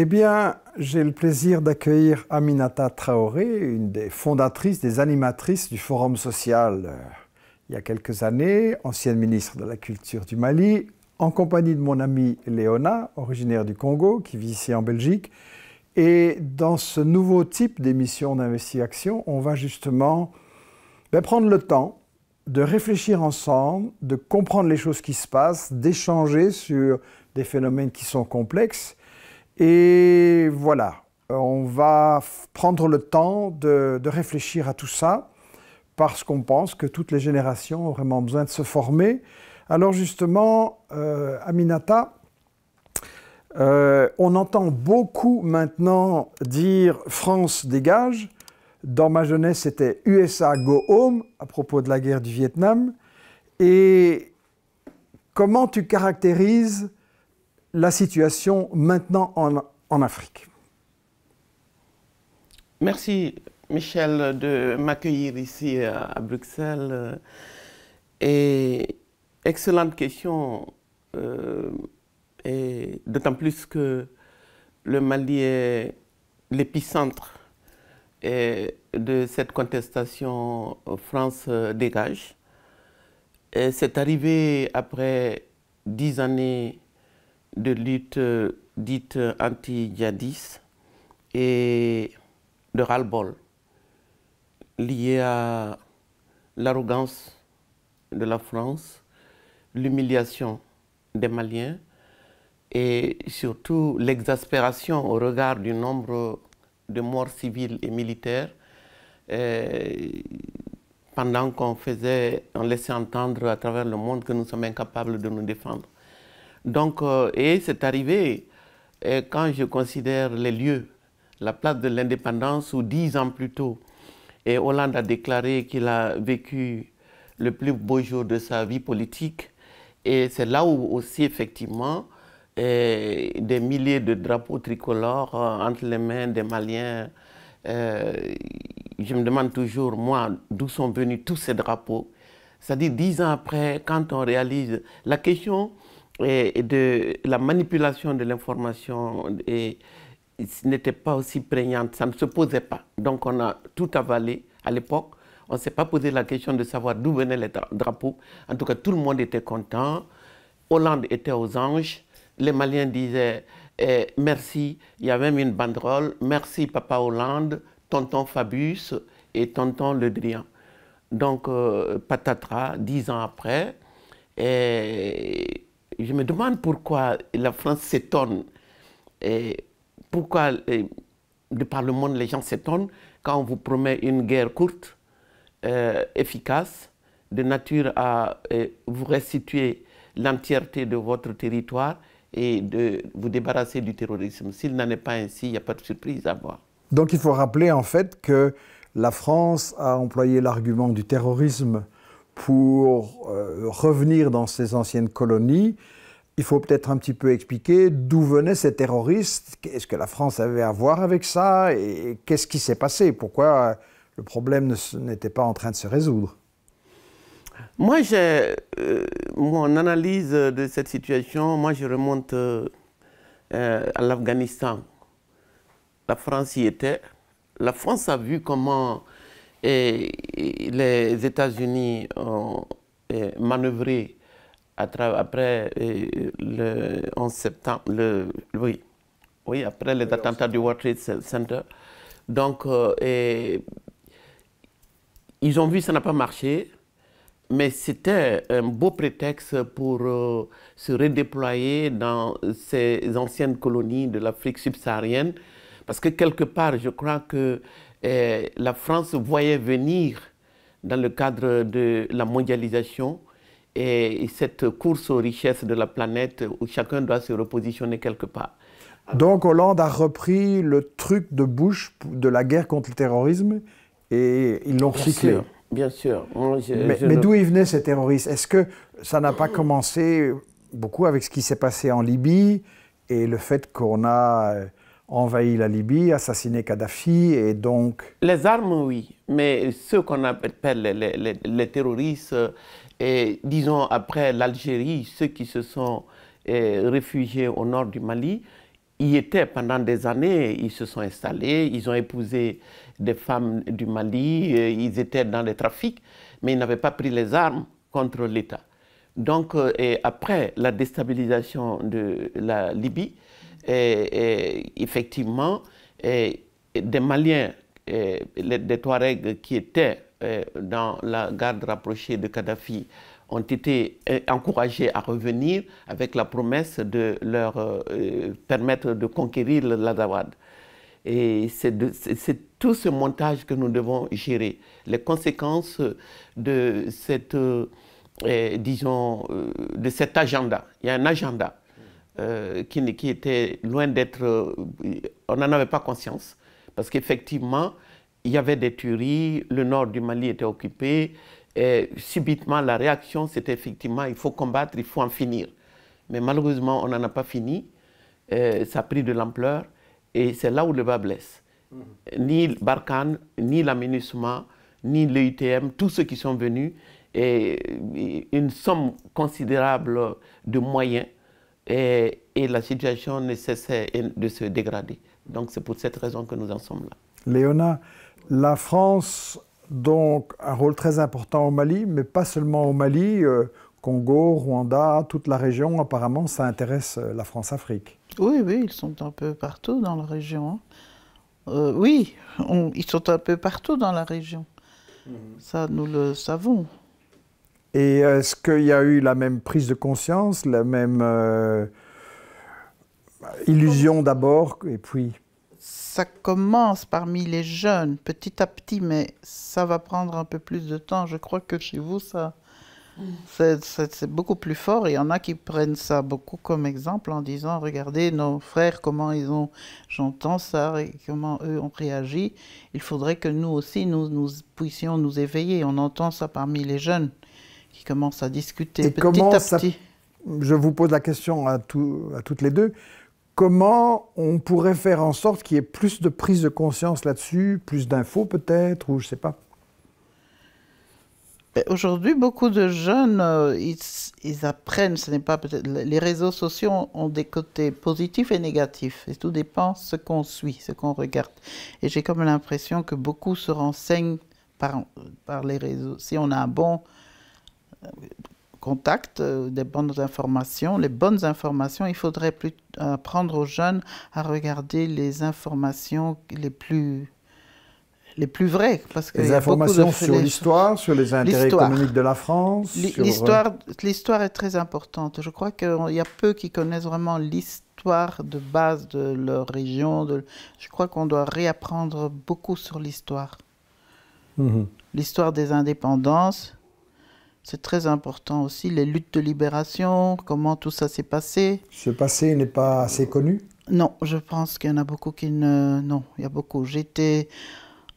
Eh bien, j'ai le plaisir d'accueillir Aminata Traoré, une des fondatrices, des animatrices du Forum social il y a quelques années, ancienne ministre de la Culture du Mali, en compagnie de mon amie Léona, originaire du Congo, qui vit ici en Belgique. Et dans ce nouveau type d'émission d'investigation, on va justement ben, prendre le temps de réfléchir ensemble, de comprendre les choses qui se passent, d'échanger sur des phénomènes qui sont complexes et voilà, on va prendre le temps de, réfléchir à tout ça, parce qu'on pense que toutes les générations ont vraiment besoin de se former. Alors justement, euh, Aminata, euh, on entend beaucoup maintenant dire France dégage. Dans ma jeunesse, c'était USA go home à propos de la guerre du Vietnam. Et comment tu caractérises la situation maintenant en, Afrique. Merci Michel de m'accueillir ici euh, à Bruxelles. Euh, et excellente question, euh, et d'autant plus que le Mali est l'épicentre de cette contestation France dégage. c'est arrivé après dix années de lutte euh, dite euh, anti-djihadiste et de ras-le-bol lié à l'arrogance de la France, l'humiliation des Maliens et surtout l'exaspération au regard du nombre de morts civiles et militaires euh, pendant qu'on faisait, on laissait entendre à travers le monde que nous sommes incapables de nous défendre. Donc, euh, et c'est arrivé, quand je considère les lieux, la place de l'indépendance où dix ans plus tôt, et Hollande a déclaré qu'il a vécu le plus beau jour de sa vie politique, et c'est là où aussi effectivement des milliers de drapeaux tricolores euh, entre les mains des Maliens. Euh, je me demande toujours, moi, d'où sont venus tous ces drapeaux. C'est-à-dire dix ans après, quand on réalise la question, et, de la manipulation de l'information n'était pas aussi prégnante, ça ne se posait pas. Donc on a tout avalé à l'époque. On ne s'est pas posé la question de savoir d'où venaient les drapeaux. En tout cas, tout le monde était content. Hollande était aux anges. Les Maliens disaient eh, merci. Il y avait même une banderole. Merci Papa Hollande, Tonton Fabius et Tonton Le Drian. Donc, euh, patatras, dix ans après. Et je me demande pourquoi la France s'étonne, et pourquoi de par le monde les gens s'étonnent quand on vous promet une guerre courte, euh, efficace, de nature à euh, vous restituer l'entièreté de votre territoire et de vous débarrasser du terrorisme. S'il n'en est pas ainsi, il n'y a pas de surprise à voir. Donc il faut rappeler en fait que la France a employé l'argument du terrorisme pour euh, revenir dans ces anciennes colonies, il faut peut-être un petit peu expliquer d'où venaient ces terroristes, quest ce que la France avait à voir avec ça et, qu'est-ce qui s'est passé, pourquoi le problème n'était pas en train de se résoudre. Moi, j'ai euh, mon analyse de cette situation, moi je remonte euh, à l'Afghanistan. La France y était. La France a vu comment et les États-Unis ont eh, manœuvré après eh, le 11 septembre, oui, oui, après les attentats du World Trade Center. Donc, euh, et, ils ont vu que ça n'a pas marché, mais c'était un beau prétexte pour euh, se redéployer dans ces anciennes colonies de l'Afrique subsaharienne, parce que quelque part, je crois que la France voyait venir dans le cadre de la mondialisation et cette course aux richesses de la planète où chacun doit se repositionner quelque part. Donc Hollande a repris le truc de bouche de la guerre contre le terrorisme et ils l'ont recyclé. bien sûr. mais, d'où ils venaient ces terroristes Est-ce que ça n'a pas commencé beaucoup avec ce qui s'est passé en Libye et le fait qu'on a euh, envahi la Libye, assassiné Kadhafi et donc... Les armes, oui, mais ceux qu'on appelle les, terroristes, euh, et disons après l'Algérie, ceux qui se sont euh, réfugiés au nord du Mali, y étaient pendant des années, ils se sont installés, ils ont épousé des femmes du Mali, euh, ils étaient dans les trafics, mais ils n'avaient pas pris les armes contre l'État. Donc, après la déstabilisation de la Libye, et, effectivement, des Maliens, les, des Touaregs qui étaient euh, dans la garde rapprochée de Kadhafi ont été euh, encouragés à revenir avec la promesse de leur euh, permettre de conquérir l'Azawad. Et c'est tout ce montage que nous devons gérer. Les conséquences de, cette, disons, de cet agenda. Il y a un agenda euh, qui, qui, était loin d'être... Euh, on n'en avait pas conscience, parce qu'effectivement, il y avait des tueries, le nord du Mali était occupé, et subitement, la réaction, c'était effectivement, il faut combattre, il faut en finir. Mais malheureusement, on n'en a pas fini, euh, ça a pris de l'ampleur, et c'est là où le bas blesse. Mhm. Ni Barkhane, ni l'aménagement, ni l'EUTM, tous ceux qui sont venus, et une somme considérable de moyens et, la situation ne cessait de se dégrader. Donc c'est pour cette raison que nous en sommes là. Léona, la France donc un rôle très important au Mali, mais pas seulement au Mali, euh, Congo, Rwanda, toute la région, apparemment, ça intéresse euh, la France-Afrique. Oui, oui, ils sont un peu partout dans la région. Hein. Euh, oui, ils sont un peu partout dans la région. Mhm. Ça, nous le savons. Et est-ce qu'il y a eu la même prise de conscience, la même euh, illusion d'abord, et puis Ça commence parmi les jeunes, petit à petit, mais ça va prendre un peu plus de temps. Je crois que chez vous, ça, c'est beaucoup plus fort. Il y en a qui prennent ça beaucoup comme exemple en disant, regardez nos frères, comment ils ont, j'entends ça, et comment eux ont réagi. Il faudrait que nous aussi, nous puissions nous éveiller. On entend ça parmi les jeunes commence à discuter petit à petit. je vous pose la question à, à toutes les deux. Comment on pourrait faire en sorte qu'il y ait plus de prise de conscience là-dessus, plus d'infos peut-être, ou je ne sais pas ben, Aujourd'hui, beaucoup de jeunes, euh, ils, apprennent, ce n'est pas peut-être. Les réseaux sociaux ont des côtés positifs et négatifs, et tout dépend ce qu'on suit, ce qu'on regarde. Et j'ai comme l'impression que beaucoup se renseignent par, par les réseaux. Si on a un bon contact, euh, des bonnes informations, les bonnes informations, il faudrait plus apprendre aux jeunes à regarder les informations les plus les plus vraies. Parce que les informations sur l'histoire, sur les intérêts économiques de la France. L'histoire euh, l'histoire est très importante. Je crois qu'il y a peu qui connaissent vraiment l'histoire de base de leur région. De... Je crois qu'on doit réapprendre beaucoup sur l'histoire. Mhm. L'histoire des indépendances, c'est très important aussi, les luttes de libération, comment tout ça s'est passé. Ce passé n'est pas assez connu Non, je pense qu'il y en a beaucoup qui ne... Non, il y a beaucoup. J'étais...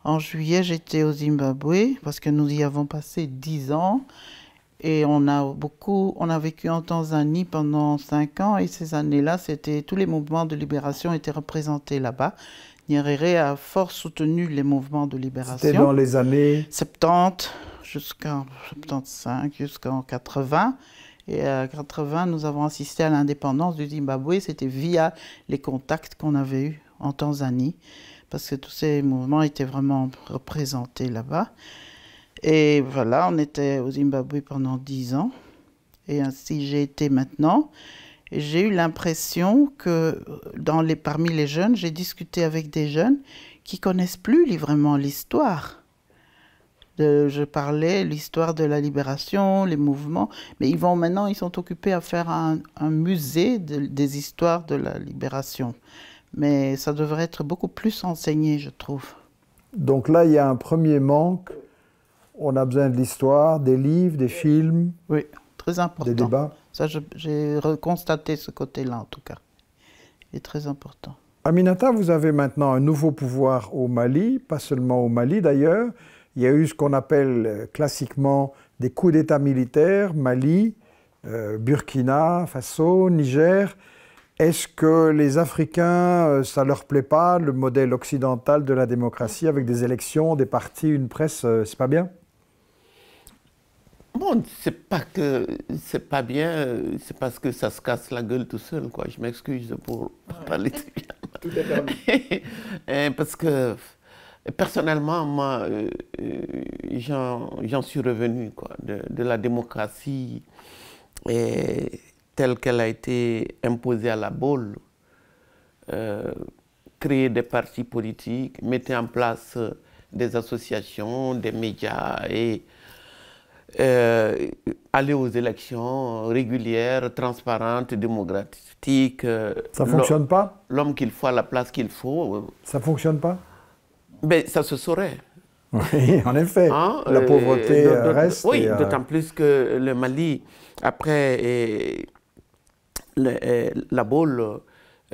En juillet, j'étais au Zimbabwe parce que nous y avons passé dix ans et on a beaucoup, on a vécu en Tanzanie pendant cinq ans et ces années-là, c'était tous les mouvements de libération étaient représentés là-bas. Nyerere a fort soutenu les mouvements de libération. C'était dans les années 70, jusqu'en 75, jusqu'en 80. Et à euh, 80, nous avons assisté à l'indépendance du Zimbabwe. C'était via les contacts qu'on avait eus en Tanzanie, parce que tous ces mouvements étaient vraiment représentés là-bas. Et voilà, on était au Zimbabwe pendant 10 ans. Et ainsi, j'ai été maintenant. J'ai eu l'impression que dans les, parmi les jeunes, j'ai discuté avec des jeunes qui connaissent plus librement l'histoire je parlais, l'histoire de la libération, les mouvements. Mais ils vont maintenant, ils sont occupés à faire un, musée des histoires de la libération. Mais ça devrait être beaucoup plus enseigné, je trouve. Donc là, il y a un premier manque. On a besoin de l'histoire, des livres, des films. Oui, très important. Des débats. Ça, j'ai constaté ce côté-là, en tout cas. Il est très important. Aminata, vous avez maintenant un nouveau pouvoir au Mali, pas seulement au Mali d'ailleurs, il y a eu ce qu'on appelle euh, classiquement des coups d'État militaires, Mali, euh, Burkina Faso, Niger. Est-ce que les Africains, euh, ça leur plaît pas, le modèle occidental de la démocratie avec des élections, des partis, une presse, c'est pas bien Bon, c'est pas que c'est pas bien, c'est parce que ça se casse la gueule tout seul, quoi. Je m'excuse pour parler de Tout à eh, parce que Personnellement, moi, euh, euh, j'en suis revenu quoi, de, la démocratie telle qu'elle a été imposée à la boule. Euh, créer des partis politiques, mettre en place des associations, des médias et aller aux élections régulières, transparentes, démocratiques. Ça fonctionne pas L'homme qu'il faut à la place qu'il faut. Ça fonctionne pas mais ça se saurait. Oui, en effet. Hein, la euh, pauvreté reste. Oui, euh, d'autant plus que le Mali, après la boule,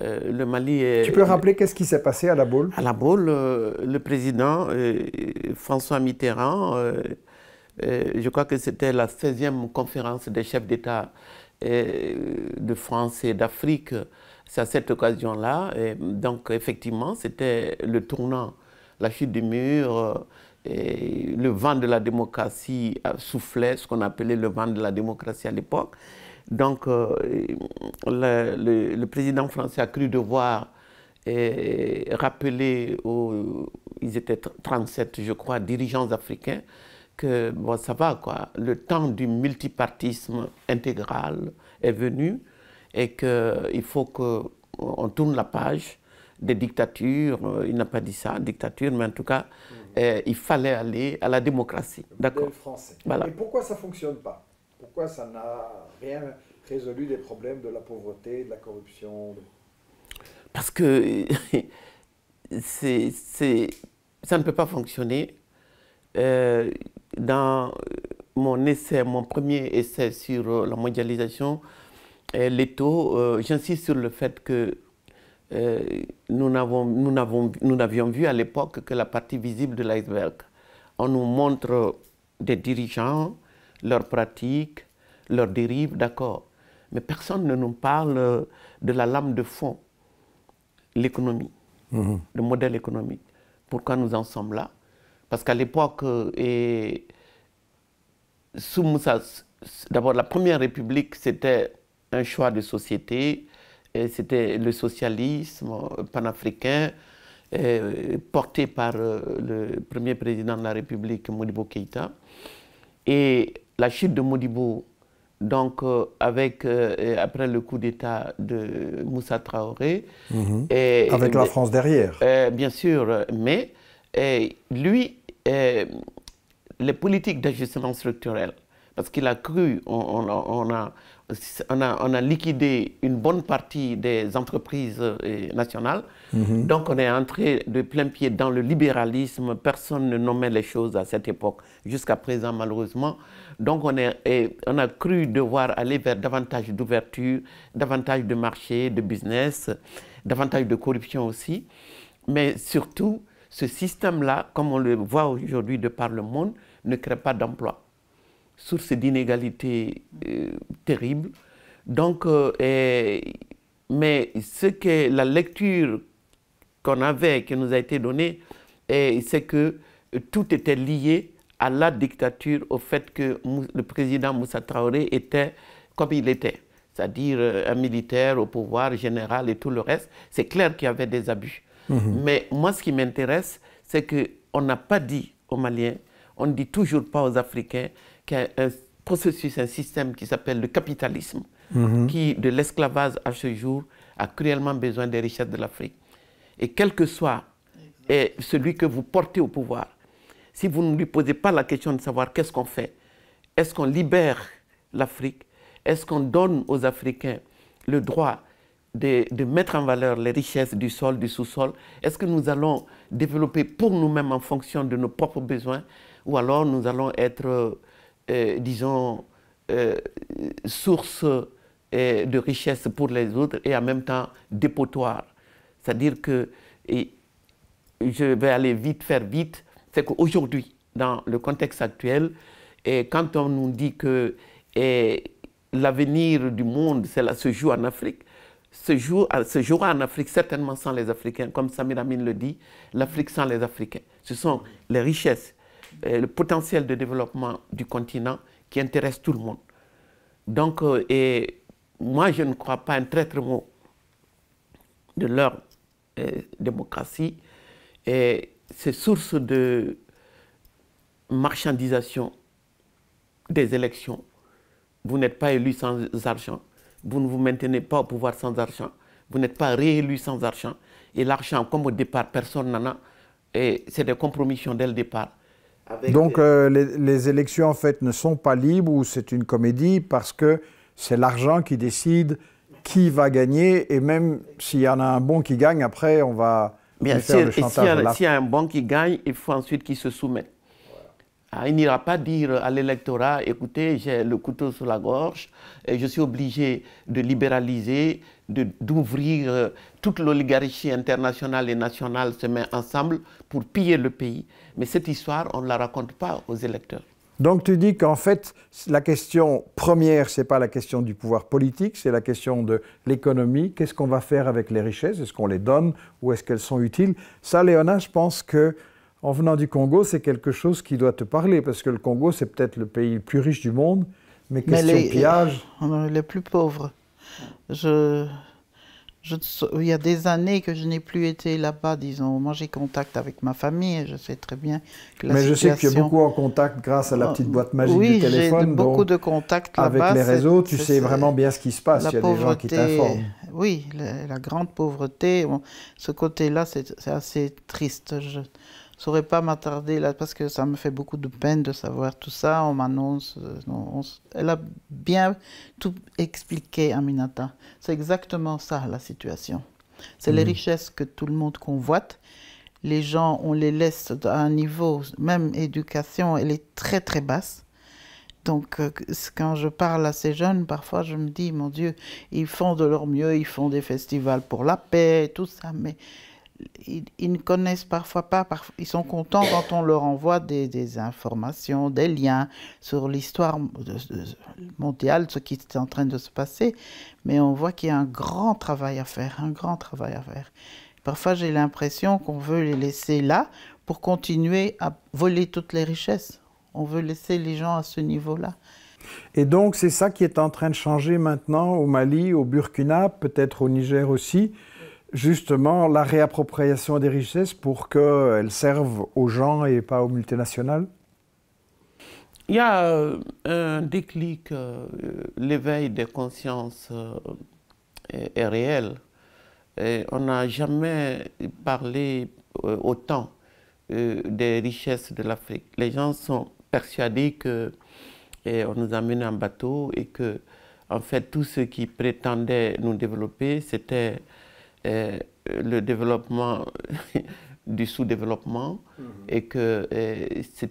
euh, le Mali est, Tu peux rappeler qu'est-ce qui s'est passé à la boule À la boule, le président François Mitterrand, je crois que c'était la 16e conférence des chefs d'État de France et d'Afrique. C'est à cette occasion-là. Donc, effectivement, c'était le tournant la chute du mur, euh, et le vent de la démocratie soufflait, ce qu'on appelait le vent de la démocratie à l'époque. Donc, euh, le, président français a cru devoir euh, rappeler aux, ils étaient 37, je crois, dirigeants africains, que bon, ça va, quoi. Le temps du multipartisme intégral est venu et qu'il faut qu'on tourne la page des dictatures. Euh, il n'a pas dit ça, dictature, mais en tout cas, mhm. euh, il fallait aller à la démocratie. D'accord. français. Voilà. Et pourquoi ça ne fonctionne pas Pourquoi ça n'a rien résolu des problèmes de la pauvreté, de la corruption Parce que c'est, ça ne peut pas fonctionner. Euh, dans mon essai, mon premier essai sur la mondialisation, les taux, j'insiste sur le fait que euh, nous n'avions vu à l'époque que la partie visible de l'iceberg. On nous montre des dirigeants, leurs pratiques, leurs dérives, d'accord. Mais personne ne nous parle de la lame de fond, l'économie, mhm. le modèle économique. Pourquoi nous en sommes là Parce qu'à l'époque, euh, et sous Moussa, d'abord la Première République, c'était un choix de société c'était le socialisme panafricain euh, porté par euh, le premier président de la République, Modibo Keïta. Et la chute de Modibo, donc euh, avec, après le coup d'État de Moussa Traoré. Mhm. avec la France derrière. bien sûr, mais et lui, les politiques d'ajustement structurel, parce qu'il a cru, on a on a, liquidé une bonne partie des entreprises euh, nationales. Mhm. Donc on est entré de plein pied dans le libéralisme. Personne ne nommait les choses à cette époque, jusqu'à présent malheureusement. Donc on, on a cru devoir aller vers davantage d'ouverture, davantage de marché, de business, davantage de corruption aussi. Mais surtout, ce système-là, comme on le voit aujourd'hui de par le monde, ne crée pas d'emplois source d'inégalités euh, terribles. Donc, euh, mais ce que la lecture qu'on avait, qui nous a été donnée, c'est que euh, tout était lié à la dictature, au fait que le président Moussa Traoré était comme il était, c'est-à-dire un militaire au pouvoir général et tout le reste. C'est clair qu'il y avait des abus. Mhm. Mais moi, ce qui m'intéresse, c'est qu'on n'a pas dit aux Maliens, on ne dit toujours pas aux Africains, qui a un processus, un système qui s'appelle le capitalisme, mhm. qui, de l'esclavage à ce jour, a cruellement besoin des richesses de l'Afrique. Et quel que soit celui que vous portez au pouvoir, si vous ne lui posez pas la question de savoir qu'est-ce qu'on fait, est-ce qu'on libère l'Afrique, est-ce qu'on donne aux Africains le droit de, de, mettre en valeur les richesses du sol, du sous-sol, est-ce que nous allons développer pour nous-mêmes en fonction de nos propres besoins, ou alors nous allons être euh, euh, disons, euh, source euh, de richesse pour les autres et en même temps dépotoir. C'est-à-dire que, je vais aller vite, faire vite, c'est qu'aujourd'hui, dans le contexte actuel, et quand on nous dit que l'avenir du monde là, se joue en Afrique, se, joue, se jouera en Afrique certainement sans les Africains. Comme Samir le dit, l'Afrique sans les Africains. Ce sont les richesses euh, le potentiel de développement du continent qui intéresse tout le monde. Donc, euh, et moi, je ne crois pas un traître mot de leur euh, démocratie. Et c'est source de marchandisation des élections. Vous n'êtes pas élu sans argent. Vous ne vous maintenez pas au pouvoir sans argent. Vous n'êtes pas réélu sans argent. Et l'argent, comme au départ, personne n'en a. Et c'est des compromissions dès le départ. Donc euh, les, élections en fait ne sont pas libres ou c'est une comédie parce que c'est l'argent qui décide qui va gagner et même s'il y en a un bon qui gagne, après on va Bien s'il y, a un bon qui gagne, il faut ensuite qu'il se soumette. Ah, il n'ira pas dire à l'électorat, écoutez, j'ai le couteau sur la gorge, et je suis obligé de libéraliser, d'ouvrir euh, toute l'oligarchie internationale et nationale se met ensemble pour piller le pays. Mais cette histoire, on ne la raconte pas aux électeurs. Donc tu dis qu'en fait, la question première, ce n'est pas la question du pouvoir politique, c'est la question de l'économie. Qu'est-ce qu'on va faire avec les richesses Est-ce qu'on les donne ou est-ce qu'elles sont utiles Ça, Léona, je pense que en venant du Congo, c'est quelque chose qui doit te parler, parce que le Congo, c'est peut-être le pays le plus riche du monde, mais question les, pillage... Les plus pauvres. Je, il y a des années que je n'ai plus été là-bas, disons. Moi, j'ai contact avec ma famille et je sais très bien que la Mais je sais que tu es beaucoup en contact grâce à la petite boîte magique du téléphone. Oui, j'ai beaucoup de contacts là-bas. Avec les réseaux, tu sais vraiment bien ce qui se passe. il y a des gens qui t'informent. Oui, la, grande pauvreté. ce côté-là, c'est assez triste. Je, ne saurais pas m'attarder là parce que ça me fait beaucoup de peine de savoir tout ça. On m'annonce. Euh, elle a bien tout expliqué, Aminata. C'est exactement ça la situation. C'est les mm. richesses que tout le monde convoite. Les gens, on les laisse à un niveau, même éducation, elle est très très basse. Donc, euh, quand je parle à ces jeunes, parfois je me dis, mon Dieu, ils font de leur mieux, ils font des festivals pour la paix, tout ça, mais ils, ne connaissent parfois pas, ils sont contents quand on leur envoie des, des informations, des liens sur l'histoire mondiale, ce qui est en train de se passer, mais on voit qu'il y a un grand travail à faire, un grand travail à faire. Parfois, j'ai l'impression qu'on veut les laisser là pour continuer à voler toutes les richesses. On veut laisser les gens à ce niveau-là. Et donc, c'est ça qui est en train de changer maintenant au Mali, au Burkina, peut-être au Niger aussi justement la réappropriation des richesses pour qu'elles servent aux gens et pas aux multinationales Il y a euh, un déclic, euh, l'éveil des consciences euh, est, réel. on n'a jamais parlé autant des richesses de l'Afrique. Les gens sont persuadés que et on nous amène en bateau et que en fait tout ce qui prétendait nous développer c'était euh, le développement du sous-développement mm-hmm. et que euh,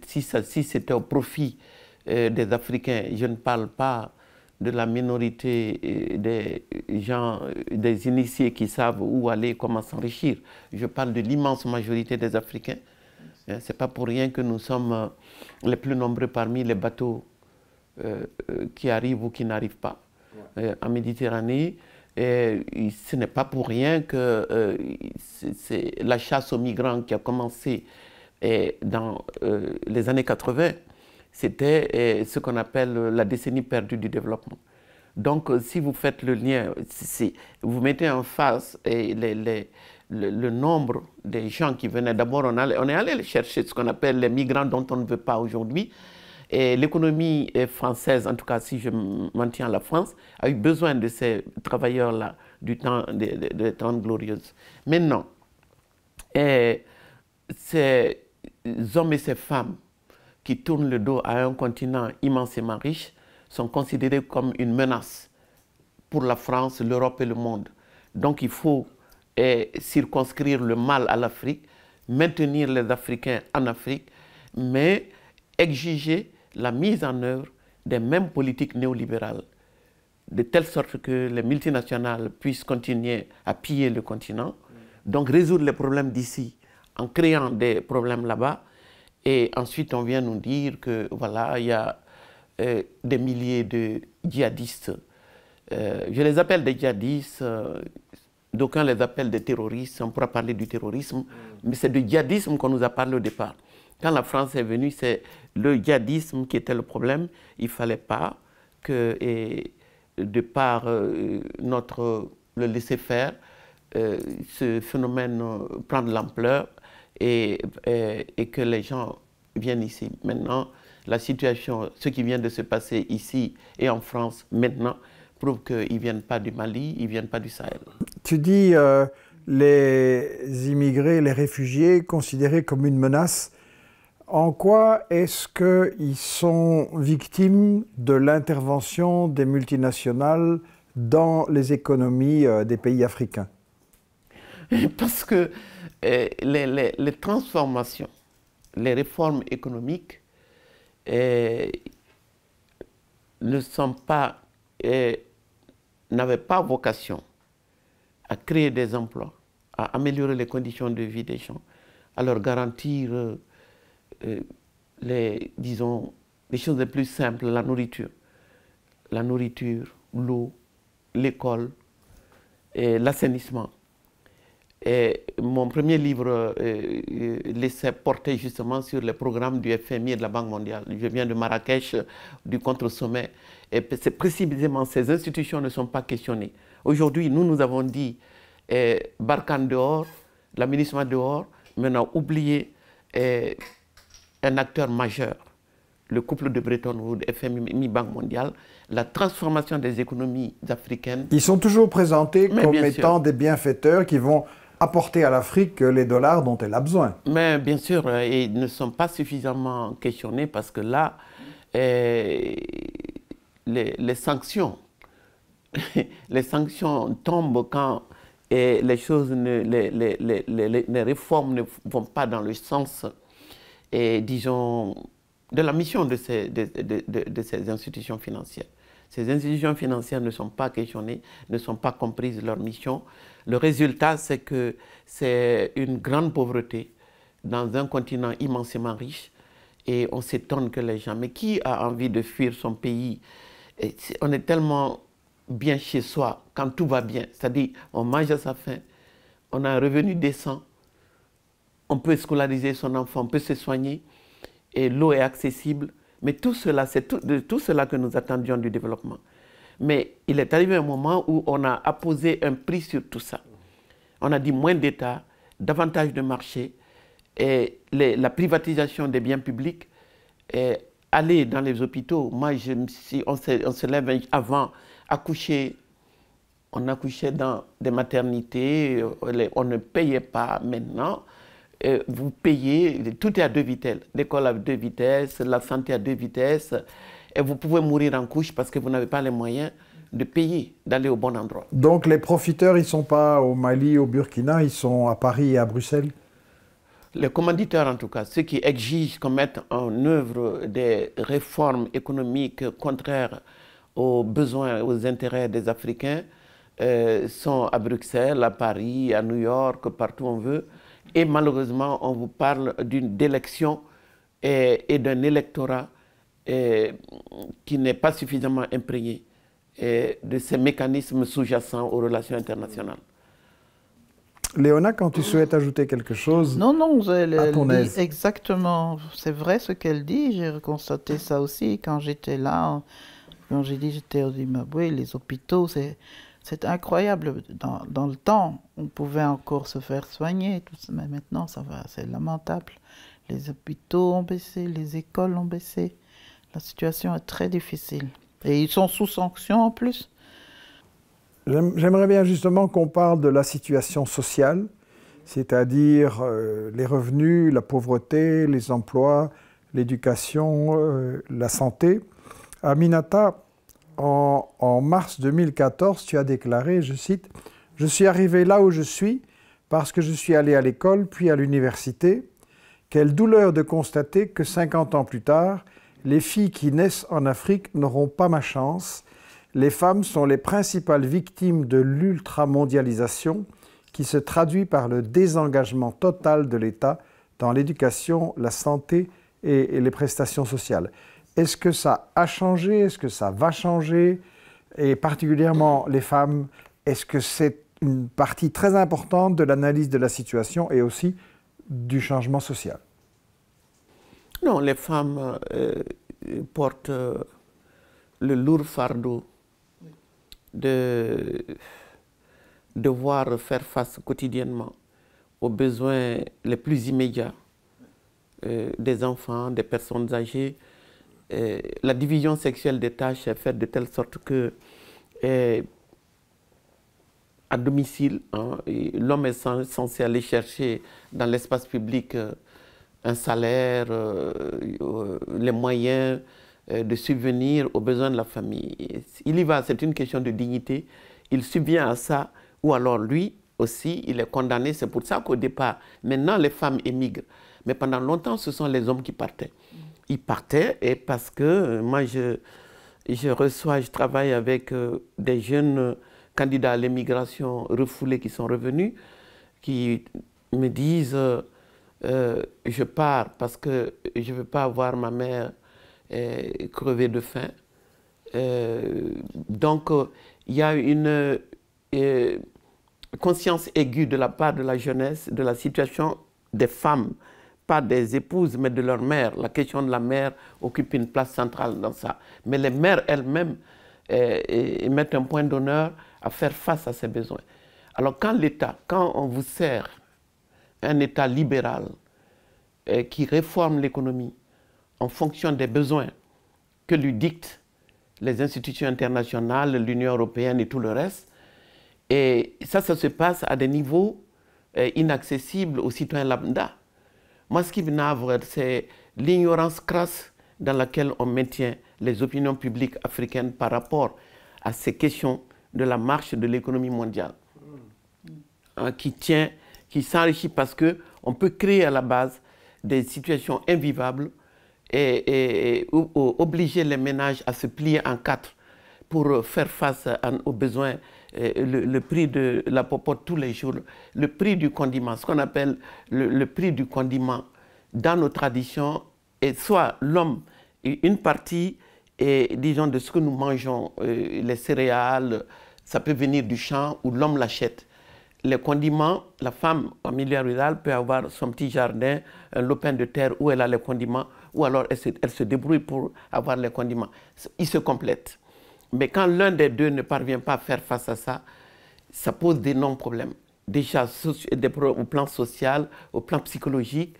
si, c'était au profit euh, des Africains, je ne parle pas de la minorité des gens, des initiés qui savent où aller, comment s'enrichir. Je parle de l'immense majorité des Africains. Hein, Ce n'est pas pour rien que nous sommes les plus nombreux parmi les bateaux qui arrivent ou qui n'arrivent pas en Méditerranée. Et ce n'est pas pour rien que euh, c'est la chasse aux migrants qui a commencé et dans euh, les années 80, c'était euh, ce qu'on appelle la décennie perdue du développement. Donc, si vous faites le lien, si vous mettez en face le, nombre des gens qui venaient, d'abord on, est allé chercher ce qu'on appelle les migrants dont on ne veut pas aujourd'hui, et l'économie euh, française, en tout cas si je maintiens la France, a eu besoin de ces travailleurs-là du temps des de, de temps mais Maintenant, euh, ces hommes et ces femmes qui tournent le dos à un continent immensément riche sont considérés comme une menace pour la France, l'Europe et le monde. Donc il faut euh, circonscrire le mal à l'Afrique, maintenir les Africains en Afrique, mais exiger la mise en œuvre des mêmes politiques néolibérales, de telle sorte que les multinationales puissent continuer à piller le continent, donc résoudre les problèmes d'ici en créant des problèmes là-bas, et ensuite on vient nous dire que voilà, il y a euh, des milliers de djihadistes. Euh, je les appelle des djihadistes, euh, d'aucuns les appellent des terroristes, on pourra parler du terrorisme, mm. mais c'est du djihadisme qu'on nous a parlé au départ. Quand la France est venue, c'est le djihadisme qui était le problème. Il ne fallait pas que, de par euh, notre, le laisser-faire, euh, ce phénomène euh, prenne de l'ampleur et, et, que les gens viennent ici. Maintenant, la situation, ce qui vient de se passer ici et en France maintenant, prouve qu'ils ne viennent pas du Mali, ils ne viennent pas du Sahel. Tu dis les immigrés, les réfugiés considérés comme une menace en quoi est-ce qu'ils sont victimes de l'intervention des multinationales dans les économies euh, des pays africains Parce que euh, les, transformations, les réformes économiques euh, ne sont pas, n'avaient pas vocation à créer des emplois, à améliorer les conditions de vie des gens, à leur garantir euh, les, disons, les choses les plus simples, la nourriture. La nourriture, l'eau, l'école, et l'assainissement. Et mon premier livre euh, euh, l'essai laissait porter justement sur les programmes du FMI et de la Banque mondiale. Je viens de Marrakech, du contre-sommet. Et c'est précisément ces institutions ne sont pas questionnées. Aujourd'hui, nous, nous avons dit eh, Barkhane dehors, ministre dehors, mais on a oublié eh, un acteur majeur, le couple de Bretton Woods, FMI, Banque mondiale, la transformation des économies africaines. Ils sont toujours présentés comme étant des bienfaiteurs qui vont apporter à l'Afrique les dollars dont elle a besoin. Mais bien sûr, euh, ils ne sont pas suffisamment questionnés parce que là, euh, les, sanctions, les sanctions tombent quand euh, les choses, ne, les, les réformes ne vont pas dans le sens et, disons, de la mission de ces, de, ces institutions financières. Ces institutions financières ne sont pas questionnées, ne sont pas comprises leur mission. Le résultat, c'est que c'est une grande pauvreté dans un continent immensément riche et on s'étonne que les gens. Mais qui a envie de fuir son pays On est tellement bien chez soi quand tout va bien. C'est-à-dire, on mange à sa faim, on a un revenu décent, on peut scolariser son enfant, on peut se soigner, et l'eau est accessible. Mais tout cela, c'est tout, tout, cela que nous attendions du développement. Mais il est arrivé un moment où on a apposé un prix sur tout ça. On a dit moins d'État, davantage de marché, et la privatisation des biens publics, et aller dans les hôpitaux. Moi, je, si on se, on se lève avant, accoucher, on accouchait dans des maternités, euh, on ne payait pas maintenant vous payez, tout est à deux vitesses. L'école à deux vitesses, la santé à deux vitesses. Et vous pouvez mourir en couche parce que vous n'avez pas les moyens de payer, d'aller au bon endroit. Donc les profiteurs, ils ne sont pas au Mali, au Burkina, ils sont à Paris et à Bruxelles Les commanditeurs, en tout cas, ceux qui exigent qu'on mette en œuvre des réformes économiques contraires aux besoins, aux intérêts des Africains, euh, sont à Bruxelles, à Paris, à New York, partout où on veut. Et malheureusement, on vous parle d'une d'élection et, d'un électorat qui n'est pas suffisamment imprégné de ces mécanismes sous-jacents aux relations internationales. Léona, quand tu souhaites ajouter quelque chose, non, non, elle, exactement, c'est vrai ce qu'elle dit. J'ai constaté ça aussi quand j'étais là. Quand j'ai dit j'étais au Zimbabwe, les hôpitaux, c'est c'est incroyable. Dans, le temps, on pouvait encore se faire soigner, mais maintenant, ça va, c'est lamentable. Les hôpitaux ont baissé, les écoles ont baissé. La situation est très difficile. Et ils sont sous sanction en plus. J'aimerais bien justement qu'on parle de la situation sociale, c'est-à-dire euh, les revenus, la pauvreté, les emplois, l'éducation, euh, la santé. Aminata, en, mars 2014, tu as déclaré, je cite, Je suis arrivé là où je suis parce que je suis allé à l'école puis à l'université. Quelle douleur de constater que 50 ans plus tard, les filles qui naissent en Afrique n'auront pas ma chance. Les femmes sont les principales victimes de l'ultramondialisation qui se traduit par le désengagement total de l'État dans l'éducation, la santé et les prestations sociales. Est-ce que ça a changé Est-ce que ça va changer Et particulièrement les femmes, est-ce que c'est une partie très importante de l'analyse de la situation et aussi du changement social Non, les femmes euh, portent euh, le lourd fardeau de devoir faire face quotidiennement aux besoins les plus immédiats euh, des enfants, des personnes âgées, euh, la division sexuelle des tâches est faite de telle sorte que euh, à domicile, hein, l'homme est censé aller chercher dans l'espace public euh, un salaire, les moyens de subvenir aux besoins de la famille. Il y va, c'est une question de dignité. Il subvient à ça, ou alors lui aussi, il est condamné. C'est pour ça qu'au départ, maintenant, les femmes émigrent. Mais pendant longtemps, ce sont les hommes qui partaient ils partait et parce que euh, moi, je, reçois, je travaille avec euh, des jeunes candidats à l'immigration refoulés qui sont revenus, qui me disent euh, je pars parce que je ne veux pas voir ma mère crever de faim. donc, il y a une conscience aiguë de la part de la jeunesse de la situation des femmes pas des épouses, mais de leur mère. La question de la mère occupe une place centrale dans ça. Mais les mères elles-mêmes eh, eh, mettent un point d'honneur à faire face à ces besoins. Alors quand l'État, quand on vous sert un État libéral eh, qui réforme l'économie en fonction des besoins que lui dictent les institutions internationales, l'Union européenne et tout le reste, et ça, ça se passe à des niveaux inaccessibles aux citoyens lambda. Moi, ce qui m'énerve, c'est l'ignorance crasse dans laquelle on maintient les opinions publiques africaines par rapport à ces questions de la marche de l'économie mondiale, hein, qui tient, qui s'enrichit parce que on peut créer à la base des situations invivables et, obliger les ménages à se plier en quatre pour faire face aux besoins euh, le, prix de la popote tous les jours, le prix du condiment, ce qu'on appelle le, prix du condiment dans nos traditions, et soit l'homme, une partie, et disons de ce que nous mangeons, euh, les céréales, ça peut venir du champ où l'homme l'achète. Les condiments, la femme en milieu rural peut avoir son petit jardin, un lopin de terre où elle a les condiments, ou alors elle se, elle se débrouille pour avoir les condiments. Ils se complètent. Mais quand l'un des deux ne parvient pas à faire face à ça, ça pose d'énormes problèmes déjà au plan social, au plan psychologique,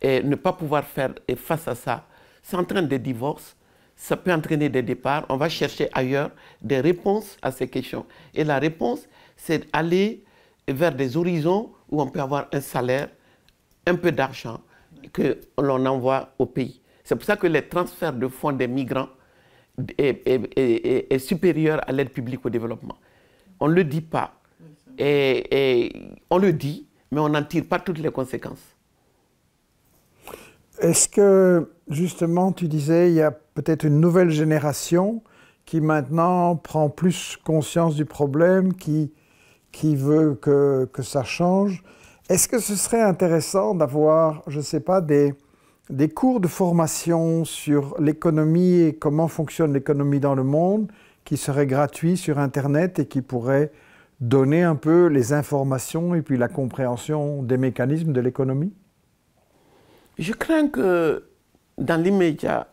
et ne pas pouvoir faire face à ça, ça entraîne des divorces, ça peut entraîner des départs. On va chercher ailleurs des réponses à ces questions. Et la réponse, c'est d'aller vers des horizons où on peut avoir un salaire, un peu d'argent que l'on envoie au pays. C'est pour ça que les transferts de fonds des migrants est, supérieur supérieure à l'aide publique au développement. On ne le dit pas. Et, on le dit, mais on n'en tire pas toutes les conséquences. Est-ce que, justement, tu disais, il y a peut-être une nouvelle génération qui maintenant prend plus conscience du problème, qui, qui veut que, que ça change. Est-ce que ce serait intéressant d'avoir, je ne sais pas, des, des cours de formation sur l'économie et comment fonctionne l'économie dans le monde qui seraient gratuits sur Internet et qui pourraient donner un peu les informations et puis la compréhension des mécanismes de l'économie Je crains que dans l'immédiat,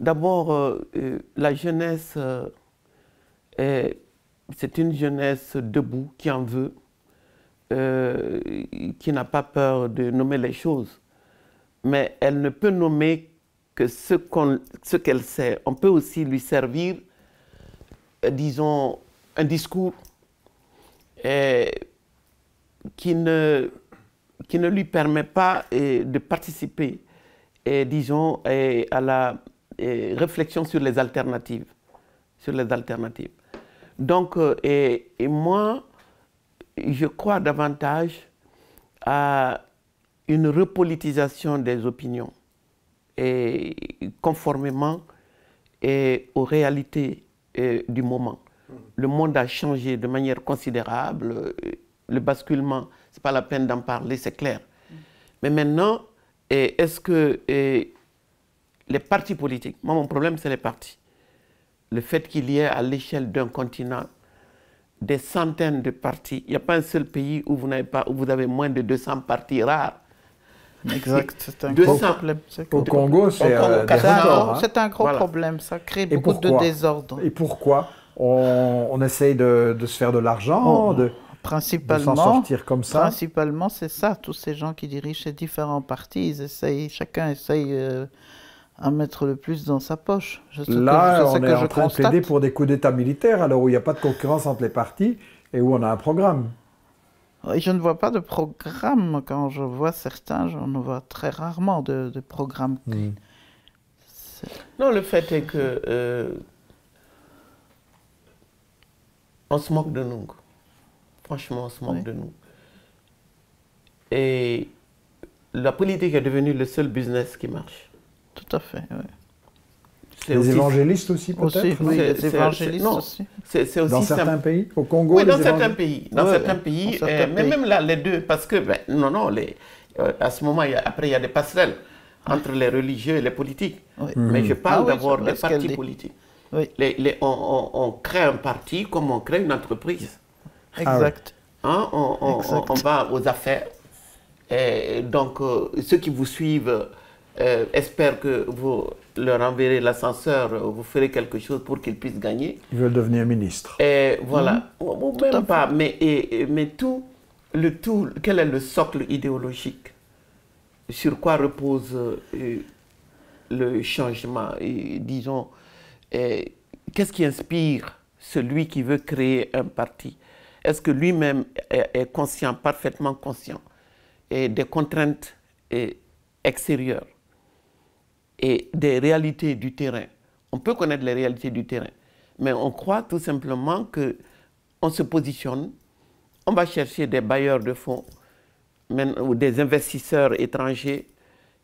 d'abord euh, euh, la jeunesse, euh, c'est une jeunesse debout qui en veut, qui n'a pas peur de nommer les choses mais elle ne peut nommer que ce qu'elle sait. On peut aussi lui servir, euh, disons, un discours euh, qui, ne, qui ne lui permet pas euh, de participer, disons, à la réflexion sur les alternatives. Sur les alternatives. Donc, et moi, je crois davantage à une repolitisation des opinions, conformément aux réalités euh, du moment. Mmh. Le monde a changé de manière considérable. Euh, le basculement, ce n'est pas la peine d'en parler, c'est clair. Mmh. Mais maintenant, est-ce que les partis politiques, moi mon problème c'est les partis, le fait qu'il y ait à l'échelle d'un continent des centaines de partis, il n'y a pas un seul pays où vous, n'avez pas, où vous avez moins de 200 partis rares Exact, c'est un gros problème. Au Congo, c'est un gros problème, ça crée beaucoup de désordre. Et pourquoi on, on essaye de, se faire de l'argent, oh, de, principalement, sortir comme ça Principalement, c'est ça. Tous ces gens qui dirigent ces différents partis, ils essayent, chacun essaye... Euh, à mettre le plus dans sa poche. Là, on est en train de plaider pour des coups d'État militaires, alors où il n'y a pas de concurrence entre les partis et où on a un programme je ne vois pas de programme quand je vois certains, on voit très rarement de, de programmes. Hmm. Non, le fait est que euh, on se moque de nous. Franchement, on se moque de nous. Et la politique est devenue le seul business qui marche. Tout à fait, oui. Les évangélistes aussi, peut-être Oui, les évangélistes aussi. C'est aussi dans certains pays Au Congo Oui, dans certains pays. Dans certains pays, euh, mais même là, les deux, parce que, ben, non, non, les, euh, à ce moment, là après, il y a des passerelles entre les religieux et les politiques. Mhm. Mais je ah parle d'abord des partis politiques. Les, on, on, crée un parti comme on crée une entreprise. Ah exact. Hein, on, exact. on, va aux affaires. Et donc, euh, ceux qui vous suivent J'espère euh, espère que vous leur enverrez l'ascenseur, euh, vous ferez quelque chose pour qu'ils puissent gagner. Ils veulent devenir ministre. Et voilà, mm-hmm. pas, mais, tout, le tout, quel est le socle idéologique Sur quoi repose euh, le changement Disons, qu'est-ce qui inspire celui qui veut créer un parti Est-ce que lui-même est conscient, parfaitement conscient, des contraintes extérieures et des réalités du terrain. On peut connaître les réalités du terrain, mais on croit tout simplement que on se positionne, on va chercher des bailleurs de fonds ou des investisseurs étrangers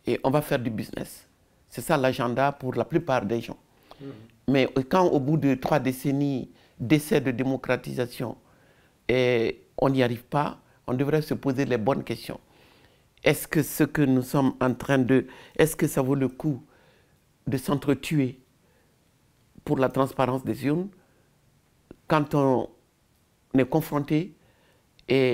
et on va faire du business. C'est ça l'agenda pour la plupart des gens. Mm-hmm. Mais quand au bout de trois décennies d'essais de démocratisation, et on n'y arrive pas, on devrait se poser les bonnes questions. Est-ce que ce que nous sommes en train de... Est-ce que ça vaut le coup de s'entretuer pour la transparence des urnes quand on est confronté à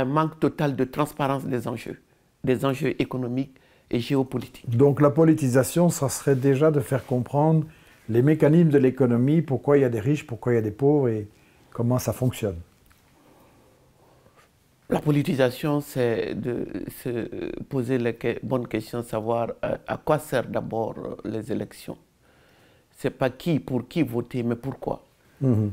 un manque total de transparence des enjeux, des enjeux économiques et géopolitiques. Donc la politisation, ça serait déjà de faire comprendre les mécanismes de l'économie, pourquoi il y a des riches, pourquoi il y a des pauvres et comment ça fonctionne. La politisation, c'est de se poser les bonnes questions, savoir euh, à quoi servent d'abord euh, les élections. C'est pas qui, pour qui voter, mais pourquoi. Mm-hmm.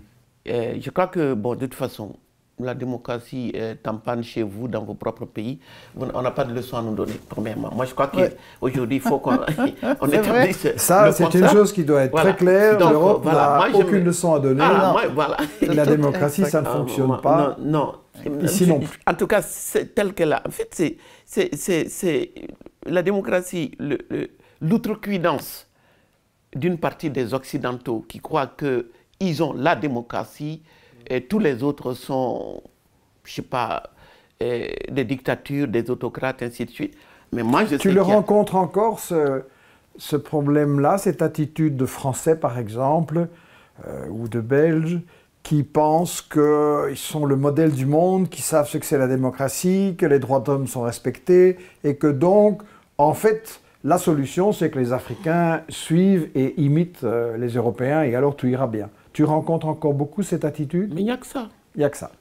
je crois que, bon, de toute façon, la démocratie est en panne chez vous, dans vos propres pays, on n'a pas de leçons à nous donner, premièrement. Moi, je crois qu'aujourd'hui, il faut qu'on établisse. Ça, c'est une chose qui doit être très claire. L'Europe n'a aucune leçon à donner. Ah, la démocratie, ça ne ah, fonctionne pas. Non, non. Ici non plus. En tout cas, c'est tel qu'elle a. En fait, c'est la démocratie, l'outrecuidance d'une partie des Occidentaux qui croient qu'ils ont la démocratie et tous les autres sont, je sais pas, des dictatures, des autocrates, ainsi de suite. Mais moi, je tu le rencontres encore, ce, problème-là, cette attitude de Français, par exemple, euh, ou de Belges, qui pensent qu'ils sont le modèle du monde, qui savent ce que c'est la démocratie, que les droits de sont respectés, et que donc, en fait, la solution, c'est que les Africains suivent et imitent euh, les Européens et alors tout ira bien. Tu rencontres encore beaucoup cette attitude Mais il n'y a que ça. Il n'y a que ça.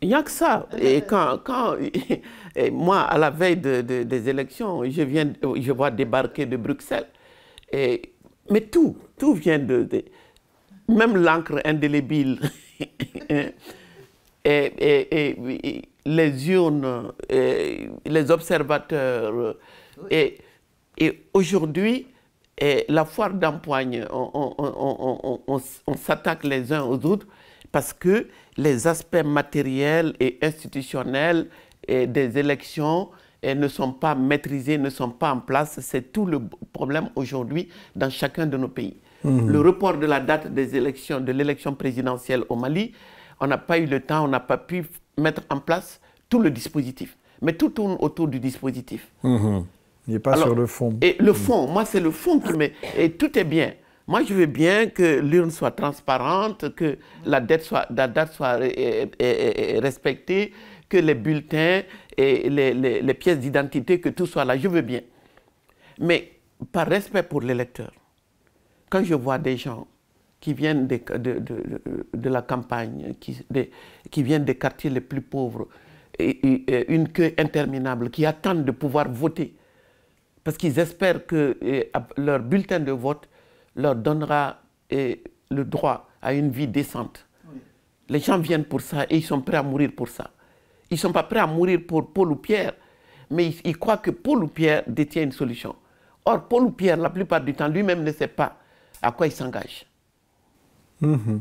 Il n'y a que ça. Et quand, quand moi, à la veille des élections, je, viens, je vois débarquer de Bruxelles. Et, mais tout, tout vient de. même l'encre indélébile. Hein. et, les urnes, les observateurs. Et, et aujourd'hui, la foire d'empoigne, on, s'attaque les uns aux autres parce que les aspects matériels et institutionnels des élections eh, ne sont pas maîtrisés, ne sont pas en place. C'est tout le problème aujourd'hui dans chacun de nos pays. Mmh. Le report de la date des élections, de l'élection présidentielle au Mali, on n'a pas eu le temps, on n'a pas pu mettre en place tout le dispositif. Mais tout tourne autour du dispositif. Mmh. Il n'est pas sur le fond. Et le mm. fond, moi, c'est le fond qui me... Et tout est bien. Moi, je veux bien que l'urne soit transparente, que la date soit, date euh, soit euh, euh, respectée, que les bulletins et les, pièces d'identité, que tout soit là. Je veux bien. Mais par respect pour l'électeur, quand je vois des gens qui viennent de, de, la campagne, qui, qui viennent des quartiers les plus pauvres, une queue interminable, qui attendent de pouvoir voter, parce qu'ils espèrent que leur bulletin de vote leur donnera le droit à une vie décente. Les gens viennent pour ça et ils sont prêts à mourir pour ça. Ils ne sont pas prêts à mourir pour Paul ou Pierre, mais ils, croient que Paul ou Pierre détient une solution. Or, Paul ou Pierre, la plupart du temps, lui-même ne sait pas à quoi il s'engage. Mm-hmm.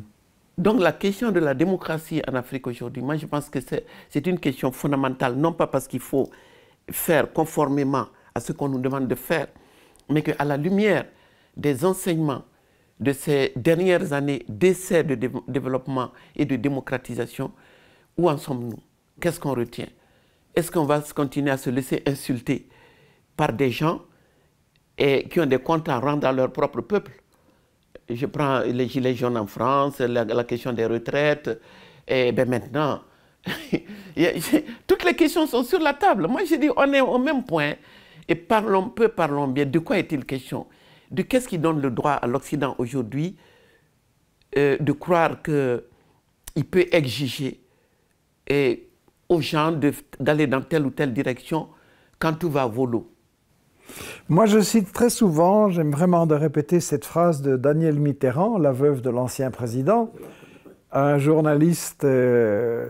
Donc la question de la démocratie en Afrique aujourd'hui, moi je pense que c'est une question fondamentale, non pas parce qu'il faut faire conformément à ce qu'on nous demande de faire, mais qu'à la lumière des enseignements de ces dernières années d'essais de développement et de démocratisation, où en sommes-nous Qu'est-ce qu'on retient Est-ce qu'on va continuer à se laisser insulter par des gens et qui ont des comptes à rendre à leur propre peuple Je prends les gilets jaunes en France, la, question des retraites, et ben maintenant, toutes les questions sont sur la table. Moi, je dit, on est au même point. Et parlons peu, parlons bien. De quoi est-il question De qu'est-ce qui donne le droit à l'Occident aujourd'hui euh, de croire qu'il peut exiger eh, aux gens d'aller dans telle ou telle direction quand tout va volo moi, je cite très souvent, j'aime vraiment de répéter cette phrase de Daniel Mitterrand, la veuve de l'ancien président. Un journaliste euh,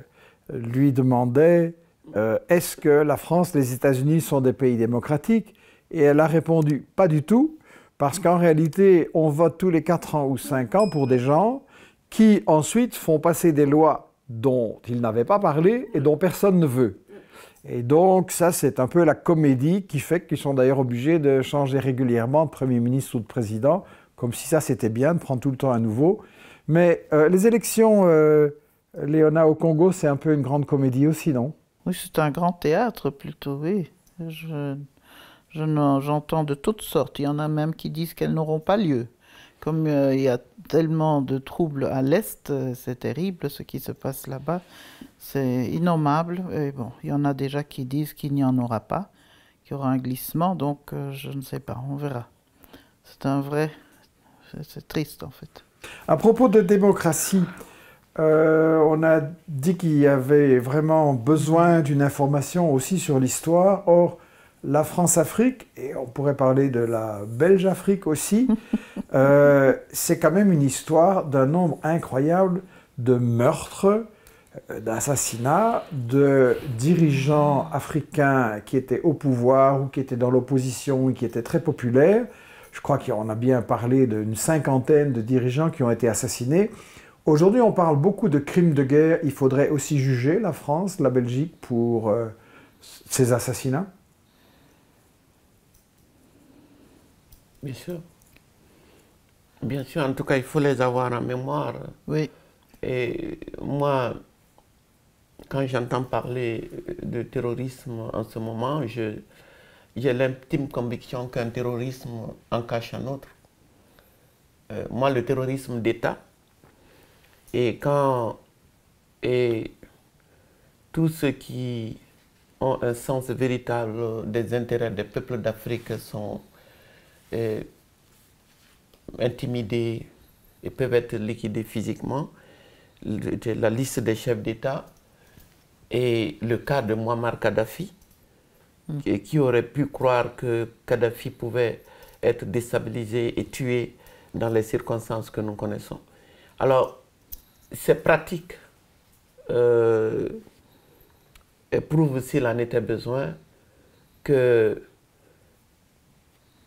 lui demandait euh, est-ce que la France, les États-Unis sont des pays démocratiques Et elle a répondu, pas du tout, parce qu'en réalité, on vote tous les 4 ans ou 5 ans pour des gens qui ensuite font passer des lois dont ils n'avaient pas parlé et dont personne ne veut. Et donc ça, c'est un peu la comédie qui fait qu'ils sont d'ailleurs obligés de changer régulièrement de Premier ministre ou de Président, comme si ça c'était bien, de prendre tout le temps à nouveau. Mais euh, les élections, euh, Léona, au Congo, c'est un peu une grande comédie aussi, non oui, c'est un grand théâtre plutôt, oui. Je, j'entends de toutes sortes. Il y en a même qui disent qu'elles n'auront pas lieu. Comme euh, il y a tellement de troubles à l'Est, euh, c'est terrible ce qui se passe là-bas. C'est innommable. Et bon, il y en a déjà qui disent qu'il n'y en aura pas, qu'il y aura un glissement, donc euh, je ne sais pas, on verra. C'est un vrai. C'est triste en fait. À propos de démocratie, euh, on a dit qu'il y avait vraiment besoin d'une information aussi sur l'histoire. Or, la France-Afrique, et on pourrait parler de la Belge-Afrique aussi, euh, c'est quand même une histoire d'un nombre incroyable de meurtres, euh, d'assassinats, de dirigeants africains qui étaient au pouvoir ou qui étaient dans l'opposition ou qui étaient très populaires. Je crois qu'on a bien parlé d'une cinquantaine de dirigeants qui ont été assassinés. Aujourd'hui, on parle beaucoup de crimes de guerre. Il faudrait aussi juger la France, la Belgique pour euh, ces assassinats. Bien sûr. Bien sûr, en tout cas, il faut les avoir en mémoire. Oui. Et moi, quand j'entends parler de terrorisme en ce moment, j'ai l'intime conviction qu'un terrorisme en cache un autre. Euh, moi, le terrorisme d'État, et quand et tous ceux qui ont un sens véritable des intérêts des peuples d'Afrique sont eh, intimidés et peuvent être liquidés physiquement. La liste des chefs d'État et le cas de Muammar Kadhafi, mm. qui aurait pu croire que Kadhafi pouvait être déstabilisé et tué dans les circonstances que nous connaissons. Alors, ces pratiques euh, prouvent, s'il en était besoin, que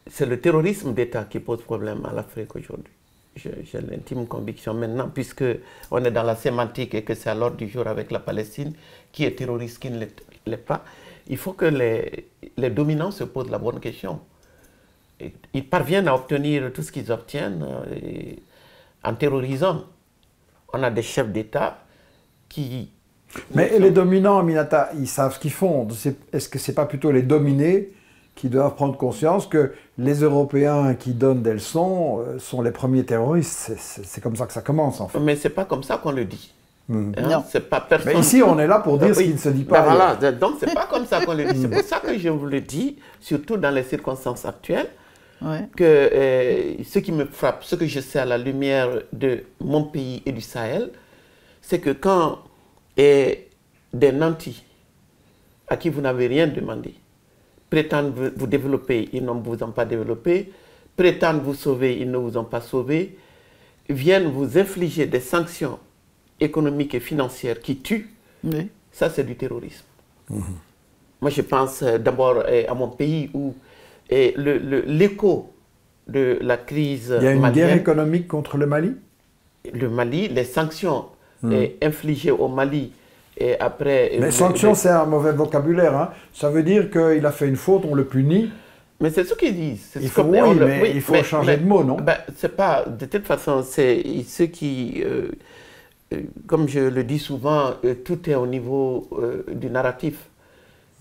c'est le terrorisme d'État qui pose problème à l'Afrique aujourd'hui. J'ai l'intime conviction maintenant, puisque on est dans la sémantique et que c'est à l'ordre du jour avec la Palestine, qui est terroriste, qui ne l'est pas. Il faut que les, dominants se posent la bonne question. Ils parviennent à obtenir tout ce qu'ils obtiennent euh, en terrorisant on a des chefs d'État qui... Mais les dominants, Minata, ils savent ce qu'ils font. Est-ce que ce n'est pas plutôt les dominés qui doivent prendre conscience que les Européens qui donnent des leçons euh, sont les premiers terroristes C'est comme ça que ça commence, en fait. Mais ce n'est pas comme ça qu'on le dit. Hmm. Hein? Non, c'est pas personne... ici, on est là pour euh, dire ce qui ne se dit ben pas. voilà. Donc, c'est pas comme ça qu'on le dit. c'est pour ça que je vous le dis, surtout dans les circonstances actuelles que euh, ce qui me frappe, ce que je sais à la lumière de mon pays et du Sahel, c'est que quand et euh, des nantis à qui vous n'avez rien demandé prétendent vous développer, ils ne vous ont pas développé, prétendent vous sauver, ils ne vous ont pas sauvé, viennent vous infliger des sanctions économiques et financières qui tuent, ça c'est du terrorisme. Mmh Moi je pense euh, d'abord à mon pays où et l'écho de la crise. Il y a une guerre économique contre le Mali Le Mali, les sanctions hmm. infligées au Mali. Et après, mais sanctions, c'est un mauvais vocabulaire. Hein. Ça veut dire qu'il a fait une faute, on le punit. Mais c'est ce qu'ils disent. Il faut, oui, il faut changer de mot, non ben, C'est pas. De toute façon, c'est ce qui. Euh, euh, comme je le dis souvent, euh, tout est au niveau du narratif.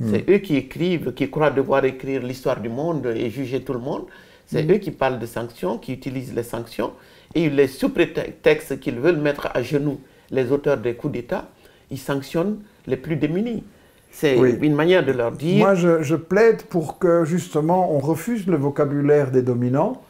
C'est hmm. eux qui écrivent, qui croient devoir écrire l'histoire du monde et juger tout le monde. C'est hmm. eux qui parlent de sanctions, qui utilisent les sanctions. Et les sous-prétextes qu'ils veulent mettre à genoux les auteurs des coups d'État, ils sanctionnent les plus démunis. C'est une manière de leur dire. Moi, je, je, plaide pour que justement on refuse le vocabulaire des dominants,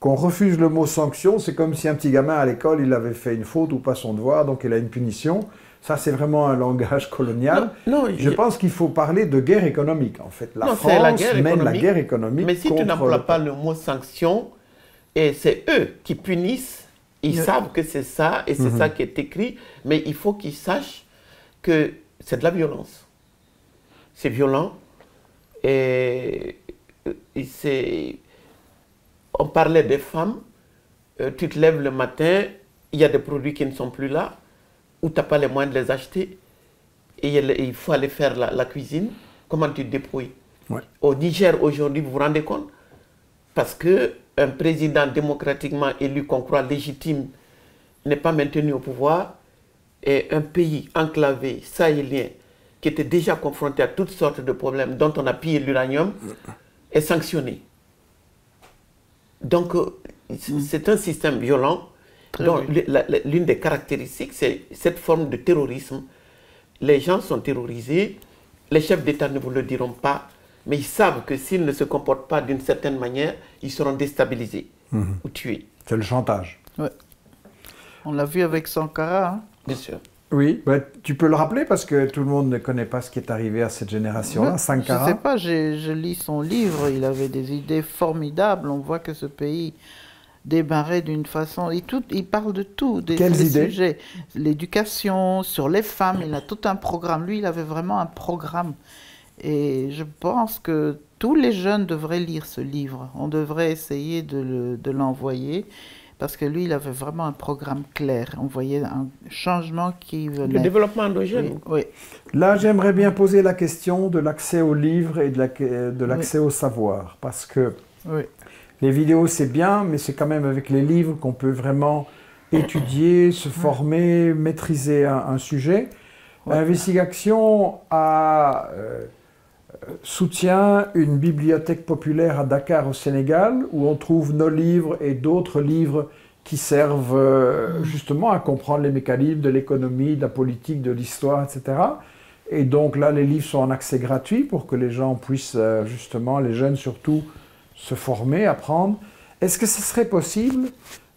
qu'on refuse le mot sanction. C'est comme si un petit gamin à l'école, il avait fait une faute ou pas son devoir, donc il a une punition. Ça, c'est vraiment un langage colonial. je pense qu'il faut parler de guerre économique, en fait. La France la mène la guerre économique. Mais si tu n'emploies pas le mot sanction, et c'est eux qui punissent, ils savent que c'est ça, et c'est mhm. ça qui est écrit, mais il faut qu'ils sachent que c'est de la violence. C'est violent, et euh, On parlait des femmes, euh, tu te lèves le matin, il y a des produits qui ne sont plus là, où tu n'as pas les moyens de les acheter et il faut aller faire la, cuisine, comment tu te débrouilles Au Niger aujourd'hui, vous vous rendez compte Parce qu'un président démocratiquement élu qu'on croit légitime n'est pas maintenu au pouvoir et un pays enclavé, sahélien, qui était déjà confronté à toutes sortes de problèmes dont on a pillé l'uranium, est sanctionné. Donc, euh, mm. c'est un système violent l'une des caractéristiques, c'est cette forme de terrorisme. Les gens sont terrorisés, les chefs d'État ne vous le diront pas, mais ils savent que s'ils ne se comportent pas d'une certaine manière, ils seront déstabilisés mhm. ou tués. C'est le chantage. On l'a vu avec Sankara. Hein. Bien sûr. Oui, tu peux le rappeler parce que tout le monde ne connaît pas ce qui est arrivé à cette génération-là, Sankara. Je ne sais pas, je lis son livre, il avait des idées formidables. On voit que ce pays Débarré d'une façon. Il, tout, il parle de tout, des, sujets. L'éducation, sur les femmes, il a tout un programme. Lui, il avait vraiment un programme. Et je pense que tous les jeunes devraient lire ce livre. On devrait essayer de l'envoyer. parce que lui, il avait vraiment un programme clair. On voyait un changement qui venait. Le développement jeunes. Oui. Là, j'aimerais bien poser la question de l'accès aux livres et de l'accès au savoir, parce que oui. Les vidéos, c'est bien, mais c'est quand même avec les livres qu'on peut vraiment étudier, se former, maîtriser un, sujet. Investigation a, euh, soutient une bibliothèque populaire à Dakar au Sénégal, où on trouve nos livres et d'autres livres qui servent euh, justement à comprendre les mécanismes de l'économie, de la politique, de l'histoire, etc. Et donc là, les livres sont en accès gratuit pour que les gens puissent, euh, justement, les jeunes surtout, se former, apprendre. Est-ce que ce serait possible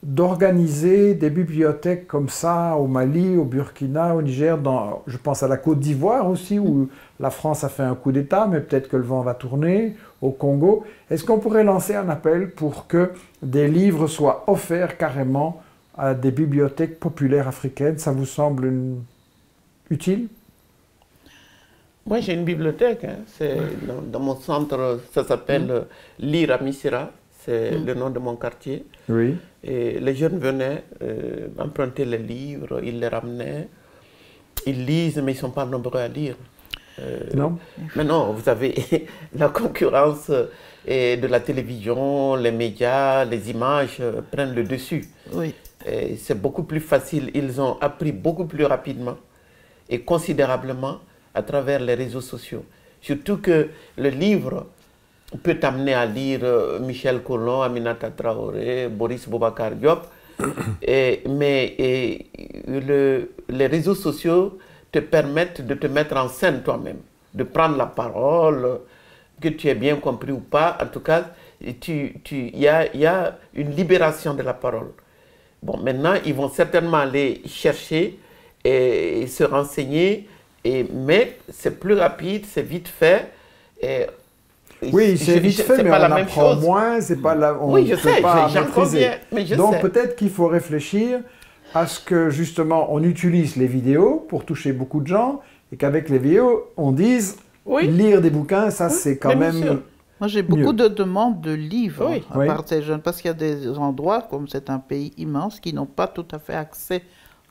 d'organiser des bibliothèques comme ça au Mali, au Burkina, au Niger, dans, je pense à la Côte d'Ivoire aussi, où la France a fait un coup d'État, mais peut-être que le vent va tourner, au Congo. Est-ce qu'on pourrait lancer un appel pour que des livres soient offerts carrément à des bibliothèques populaires africaines Ça vous semble utile moi, j'ai une bibliothèque. Hein. C'est dans, mon centre, ça s'appelle mmh. Lire à Misira. C'est mmh. le nom de mon quartier. Oui. Et les jeunes venaient euh, emprunter les livres, ils les ramenaient. Ils lisent, mais ils ne sont pas nombreux à lire. Euh, mais non. vous avez la concurrence euh, et de la télévision, les médias, les images prennent le dessus. Oui. C'est beaucoup plus facile. Ils ont appris beaucoup plus rapidement et considérablement à travers les réseaux sociaux. Surtout que le livre peut t'amener à lire euh, Michel Collomb, Aminata Traoré, Boris Boubacar Diop, mais le, les réseaux sociaux te permettent de te mettre en scène toi-même, de prendre la parole, que tu aies bien compris ou pas. En tout cas, il tu, y, a, une libération de la parole. Bon, maintenant, ils vont certainement aller chercher et se renseigner mais c'est plus rapide, c'est vite fait. Et, oui, c'est vite fait, mais on apprend moins, c'est pas la, on oui, je sais, pas Donc peut-être qu'il faut réfléchir à ce que justement on utilise les vidéos pour toucher beaucoup de gens et qu'avec les vidéos on dise lire des bouquins, ça c'est quand même moi, j'ai beaucoup de demandes de livres à jeunes, parce qu'il y a des endroits, comme c'est un pays immense, qui n'ont pas tout à fait accès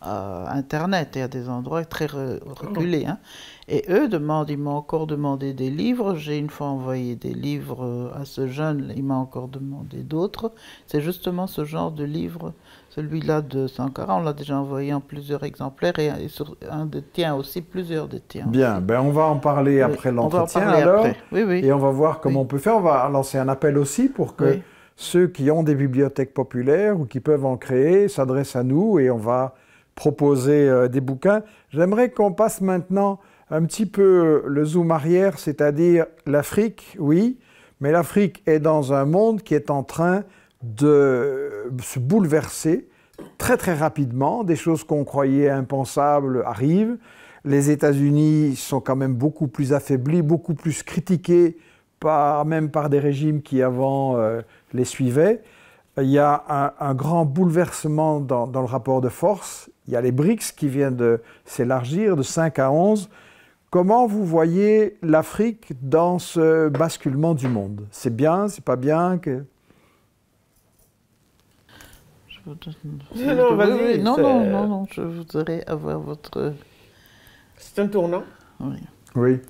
euh, Internet et à des endroits très reculés. Hein. Et eux demandent, ils m'ont encore demandé des livres. J'ai une fois envoyé des livres à ce jeune, il m'a encore demandé d'autres. C'est justement ce genre de livre, celui-là de Sankara, on l'a déjà envoyé en plusieurs exemplaires et, un détient tiens aussi, plusieurs des Bien, ben on va en parler après l'entretien alors. Et on va voir comment on peut faire. On va lancer un appel aussi pour que ceux qui ont des bibliothèques populaires ou qui peuvent en créer s'adressent à nous et on va proposer euh, des bouquins. J'aimerais qu'on passe maintenant un petit peu le zoom arrière, c'est-à-dire l'Afrique, oui, mais l'Afrique est dans un monde qui est en train de se bouleverser très très rapidement. Des choses qu'on croyait impensables arrivent. Les États-Unis sont quand même beaucoup plus affaiblis, beaucoup plus critiqués, par, même par des régimes qui avant euh, les suivaient. Il y a un, grand bouleversement dans, dans le rapport de force il y a les BRICS qui viennent de s'élargir de 5 à 11. Comment vous voyez l'Afrique dans ce basculement du monde C'est bien, c'est pas bien que... Je non, non, non, non, non, je voudrais avoir votre... C'est un tournant Oui. Oui.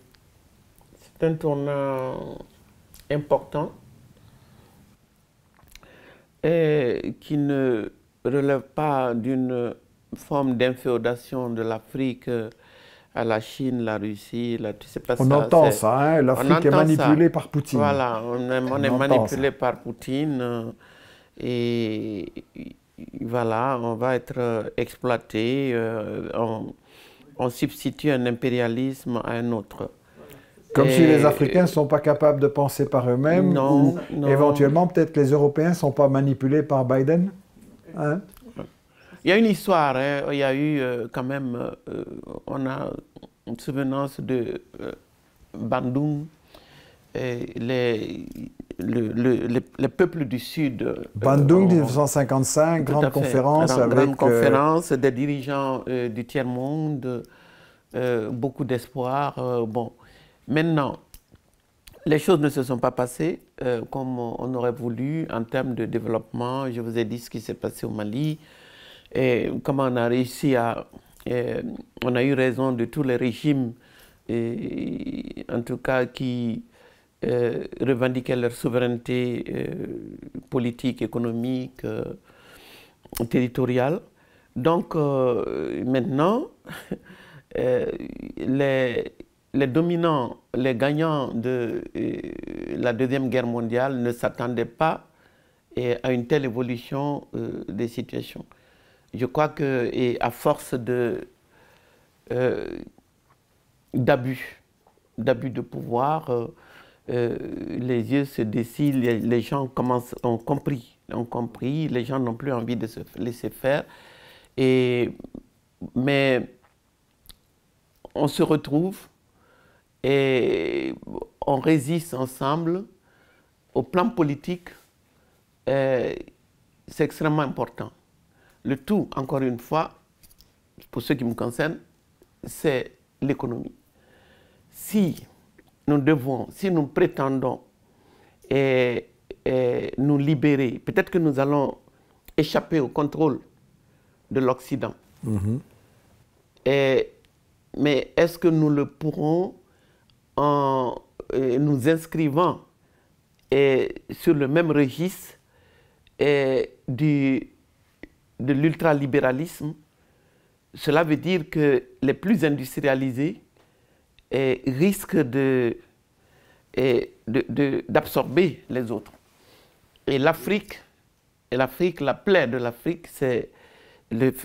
C'est un tournant important et qui ne relève pas d'une forme d'inféodation de l'Afrique à la Chine, la Russie, la, tu sais pas on hein, entend ça, l'Afrique est manipulée par Poutine. Voilà, on, est, manipulé par Poutine euh, et voilà, on va être euh, exploité, euh, on, substitue un impérialisme à un autre. Comme si les Africains ne sont pas capables de penser par eux-mêmes, ou non. éventuellement peut-être que les Européens ne sont pas manipulés par Biden hein. Il y a une histoire, hein. il y a eu euh, quand même, euh, euh, on a une souvenance de Bandung, et les, le, peuple du Sud. Bandung, 1955, grande conférence. grande conférence des dirigeants du tiers-monde, beaucoup d'espoir. bon, maintenant, les choses ne se sont pas passées comme on aurait voulu en termes de développement. Je vous ai dit ce qui s'est passé au Mali et comment on a réussi à... Eh, on a eu raison de tous les régimes, eh, en tout cas qui eh, revendiquaient leur souveraineté politique, économique, territoriale. Donc euh, maintenant, les, dominants, les gagnants de la Deuxième Guerre mondiale ne s'attendaient pas à une telle évolution euh, des situations je crois que, et à force euh, d'abus, d'abus de pouvoir, euh, euh, les yeux se dessinent, les, gens commencent, ont compris, ont compris, les gens n'ont plus envie de se laisser faire. Et, mais on se retrouve et on résiste ensemble au plan politique. C'est extrêmement important. Le tout, encore une fois, pour ceux qui me concernent, c'est l'économie. Si nous devons, si nous prétendons nous libérer, peut-être que nous allons échapper au contrôle de l'Occident. Mhm. mais est-ce que nous le pourrons en euh, nous inscrivant sur le même registre du, de l'ultralibéralisme, cela veut dire que les plus industrialisés eh, risquent eh, d'absorber de, les autres. Et l'Afrique, l'Afrique, la plaie de l'Afrique, c'est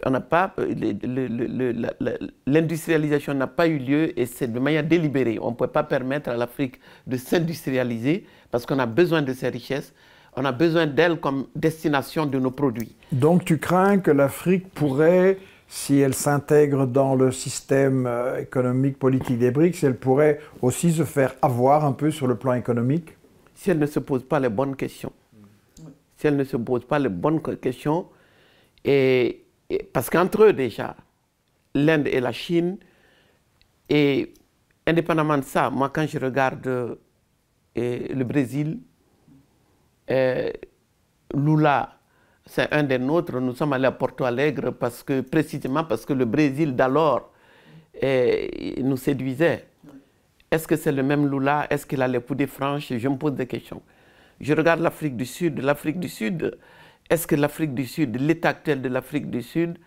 on n'a pas euh, l'industrialisation n'a pas eu lieu et c'est de manière délibérée. On ne peut pas permettre à l'Afrique de s'industrialiser parce qu'on a besoin de ses richesses on a besoin d'elle comme destination de nos produits. Donc tu crains que l'Afrique pourrait, si elle s'intègre dans le système euh, économique politique des BRICS, elle pourrait aussi se faire avoir un peu sur le plan économique Si elle ne se pose pas les bonnes questions. Si elle ne se pose pas les bonnes questions, et, parce qu'entre eux déjà, l'Inde et la Chine, et indépendamment de ça, moi quand je regarde euh, le Brésil, euh, Lula, c'est un des nôtres, nous sommes allés à Porto Alegre parce que, précisément parce que le Brésil d'alors euh, nous séduisait. Est-ce que c'est le même Lula Est-ce qu'il a les poudées franches Je me pose des questions. Je regarde l'Afrique du Sud. L'Afrique du Sud, est-ce que l'Afrique du Sud, l'état actuel de l'Afrique du Sud,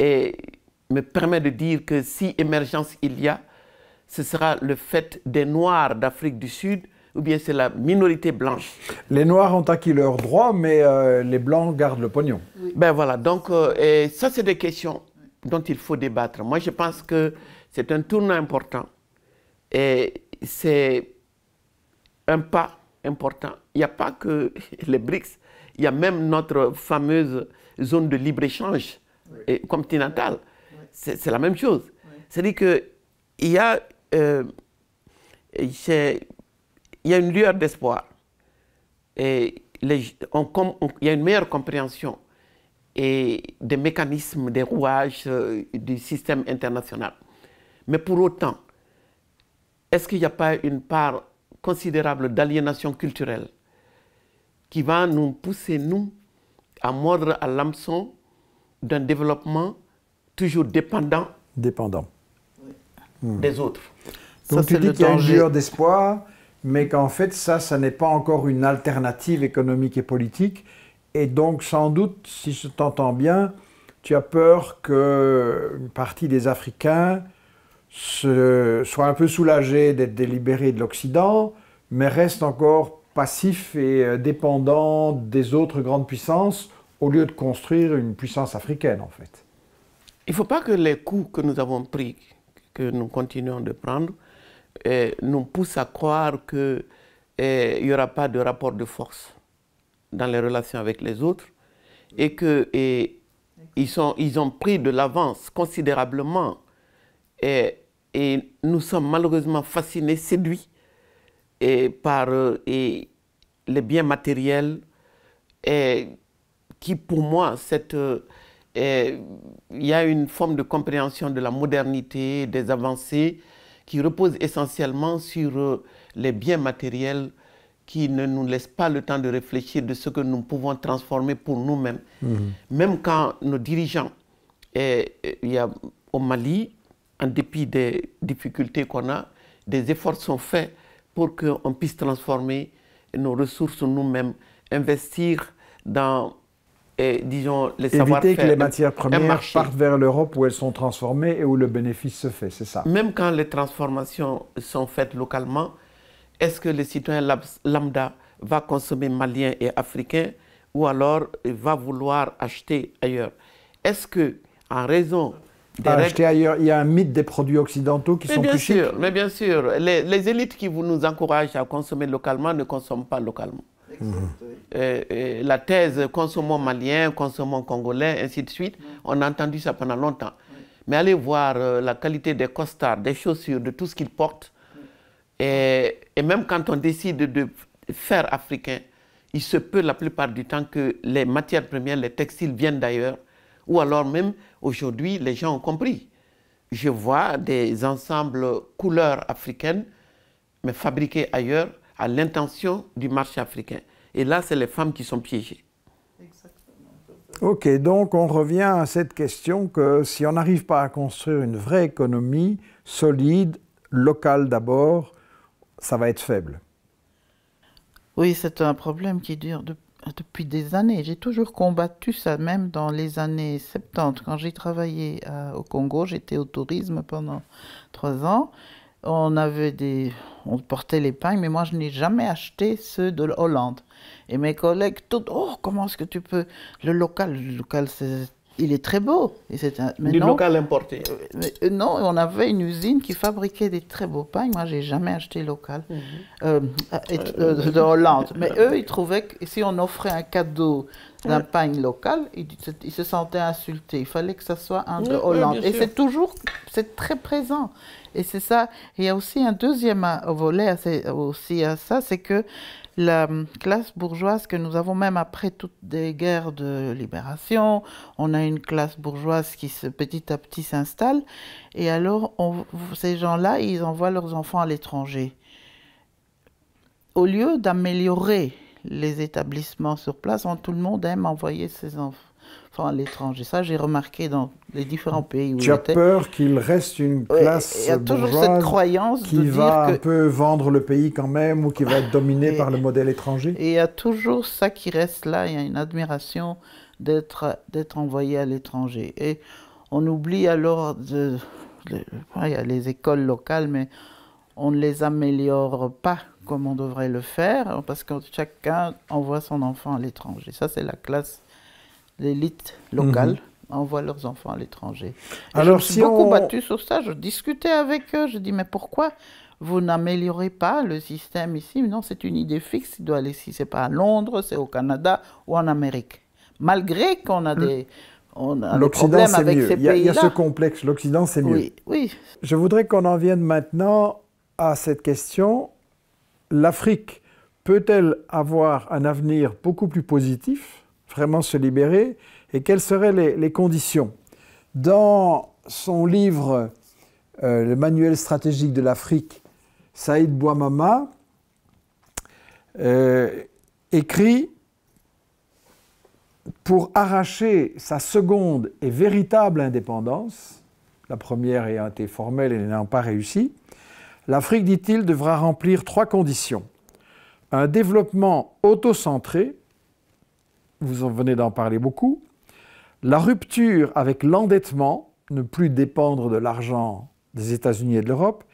me permet de dire que si émergence il y a, ce sera le fait des Noirs d'Afrique du Sud ou bien c'est la minorité blanche. Les Noirs ont acquis leurs droits, mais euh, les Blancs gardent le pognon. Ben voilà, donc euh, ça, c'est des questions dont il faut débattre. Moi, je pense que c'est un tournant important et c'est un pas important. Il n'y a pas que les BRICS, il y a même notre fameuse zone de libre-échange continentale. C'est la même chose. C'est-à-dire qu'il y a... Euh, il y a une lueur d'espoir. Et il y a une meilleure compréhension et des mécanismes, des rouages euh, du système international. Mais pour autant, est-ce qu'il n'y a pas une part considérable d'aliénation culturelle qui va nous pousser, nous, à mordre à l'hameçon d'un développement toujours dépendant, dépendant. des autres Donc tu dis qu'il y a une lueur d'espoir, mais qu'en fait ça, ça n'est pas encore une alternative économique et politique. Et donc sans doute, si je t'entends bien, tu as peur qu'une partie des Africains se, soient un peu soulagée d'être délibérés de l'Occident, mais reste encore passif et euh, dépendant des autres grandes puissances au lieu de construire une puissance africaine en fait. Il ne faut pas que les coups que nous avons pris, que nous continuons de prendre, nous pousse à croire qu'il eh, n'y aura pas de rapport de force dans les relations avec les autres et qu'ils ils, ont pris de l'avance considérablement et, nous sommes malheureusement fascinés, séduits par euh, les biens matériels et qui pour moi, cette, euh, il y a une forme de compréhension de la modernité, des avancées, qui repose essentiellement sur euh, les biens matériels qui ne nous laissent pas le temps de réfléchir de ce que nous pouvons transformer pour nous-mêmes. Mhm. Même quand nos dirigeants, et, y a, au Mali, en dépit des difficultés qu'on a, des efforts sont faits pour qu'on puisse transformer nos ressources nous-mêmes, investir dans disons, les Éviter que les matières premières partent vers l'Europe où elles sont transformées et où le bénéfice se fait, c'est ça. Même quand les transformations sont faites localement, est-ce que le citoyen lambda va consommer malien et africain ou alors va vouloir acheter ailleurs Est-ce que, en raison des ailleurs, il y a un mythe des produits occidentaux qui mais sont bien plus sûr, Mais bien sûr, les, les élites qui vous nous encouragent à consommer localement ne consomment pas localement la thèse consommons malien, consommons congolais, ainsi de suite, on a entendu ça pendant longtemps. Mais allez voir euh, la qualité des costards, des chaussures, de tout ce qu'ils portent. Et, et, même quand on décide de faire africain, il se peut la plupart du temps que les matières premières, les textiles viennent d'ailleurs. Ou alors même aujourd'hui, les gens ont compris. Je vois des ensembles couleurs africaines, mais fabriqués ailleurs, à l'intention du marché africain. Et là, c'est les femmes qui sont piégées. Exactement. Ok, donc on revient à cette question que si on n'arrive pas à construire une vraie économie solide, locale d'abord, ça va être faible. Oui, c'est un problème qui dure depuis des années. J'ai toujours combattu ça, même dans les années 70. Quand j'ai travaillé euh, au Congo, j'étais au tourisme pendant trois ans on avait des, on portait les pains, mais moi je n'ai jamais acheté ceux de Hollande. Et mes collègues, tout, oh, comment est-ce que tu peux, le local, le local c'est il est très beau. Et c'est un... Du local importé. Mais euh, non, on avait une usine qui fabriquait des très beaux pains. Moi, j'ai jamais acheté local mhm. euh, euh, de Hollande. Mais eux, ils trouvaient que si on offrait un cadeau d'un pagne pain local, ils, se sentaient insultés. Il fallait que ça soit un de Hollande. et c'est toujours, c'est très présent. Et c'est ça. Il y a aussi un deuxième volet aussi à ça, c'est que la classe bourgeoise que nous avons même après toutes les guerres de libération, on a une classe bourgeoise qui se, petit à petit s'installe, et alors ces gens-là, ils envoient leurs enfants à l'étranger. Au lieu d'améliorer les établissements sur place, tout le monde aime envoyer ses enfants Enfin, à l'étranger. Ça, j'ai remarqué dans les différents pays où Tu as peur qu'il reste une classe y a toujours cette croyance qui de va dire un peu vendre le pays quand même ou qui va être dominé par le modèle étranger. Et il y a toujours ça qui reste là. Il y a une admiration d'être d'être envoyé à l'étranger. Et on oublie alors de, il y a les écoles locales, mais on ne les améliore pas comme on devrait le faire, parce que chacun envoie son enfant à l'étranger. Ça, c'est la classe l'élite locale mhm. envoie leurs enfants à l'étranger. Alors, je beaucoup on... battu sur ça. Je discutais avec eux. Je dis mais pourquoi vous n'améliorez pas le système ici Non, c'est une idée fixe. Il doit aller ici. C'est pas à Londres, c'est au Canada ou en Amérique. Malgré qu'on a hmm. des l'Occident avec mieux. ces pays Il y a ce complexe. L'Occident, c'est mieux. Oui, oui. Je voudrais qu'on en vienne maintenant à cette question. L'Afrique peut-elle avoir un avenir beaucoup plus positif vraiment se libérer et quelles seraient les, conditions. Dans son livre euh, Le manuel stratégique de l'Afrique, Saïd Bouamama euh, écrit pour arracher sa seconde et véritable indépendance, la première ayant été formelle et n'ayant pas réussi, l'Afrique, dit-il, devra remplir trois conditions. Un développement autocentré, vous en venez d'en parler beaucoup, la rupture avec l'endettement, ne plus dépendre de l'argent des États-Unis et de l'Europe,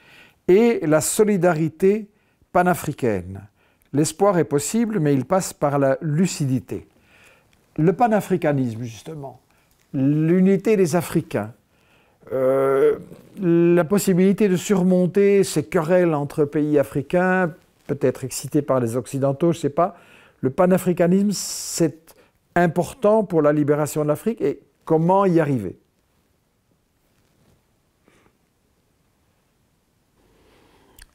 et la solidarité panafricaine. L'espoir est possible, mais il passe par la lucidité. Le panafricanisme, justement, l'unité des Africains, euh, la possibilité de surmonter ces querelles entre pays africains, peut-être excitées par les Occidentaux, je ne sais pas. Le panafricanisme, c'est important pour la libération de l'Afrique et comment y arriver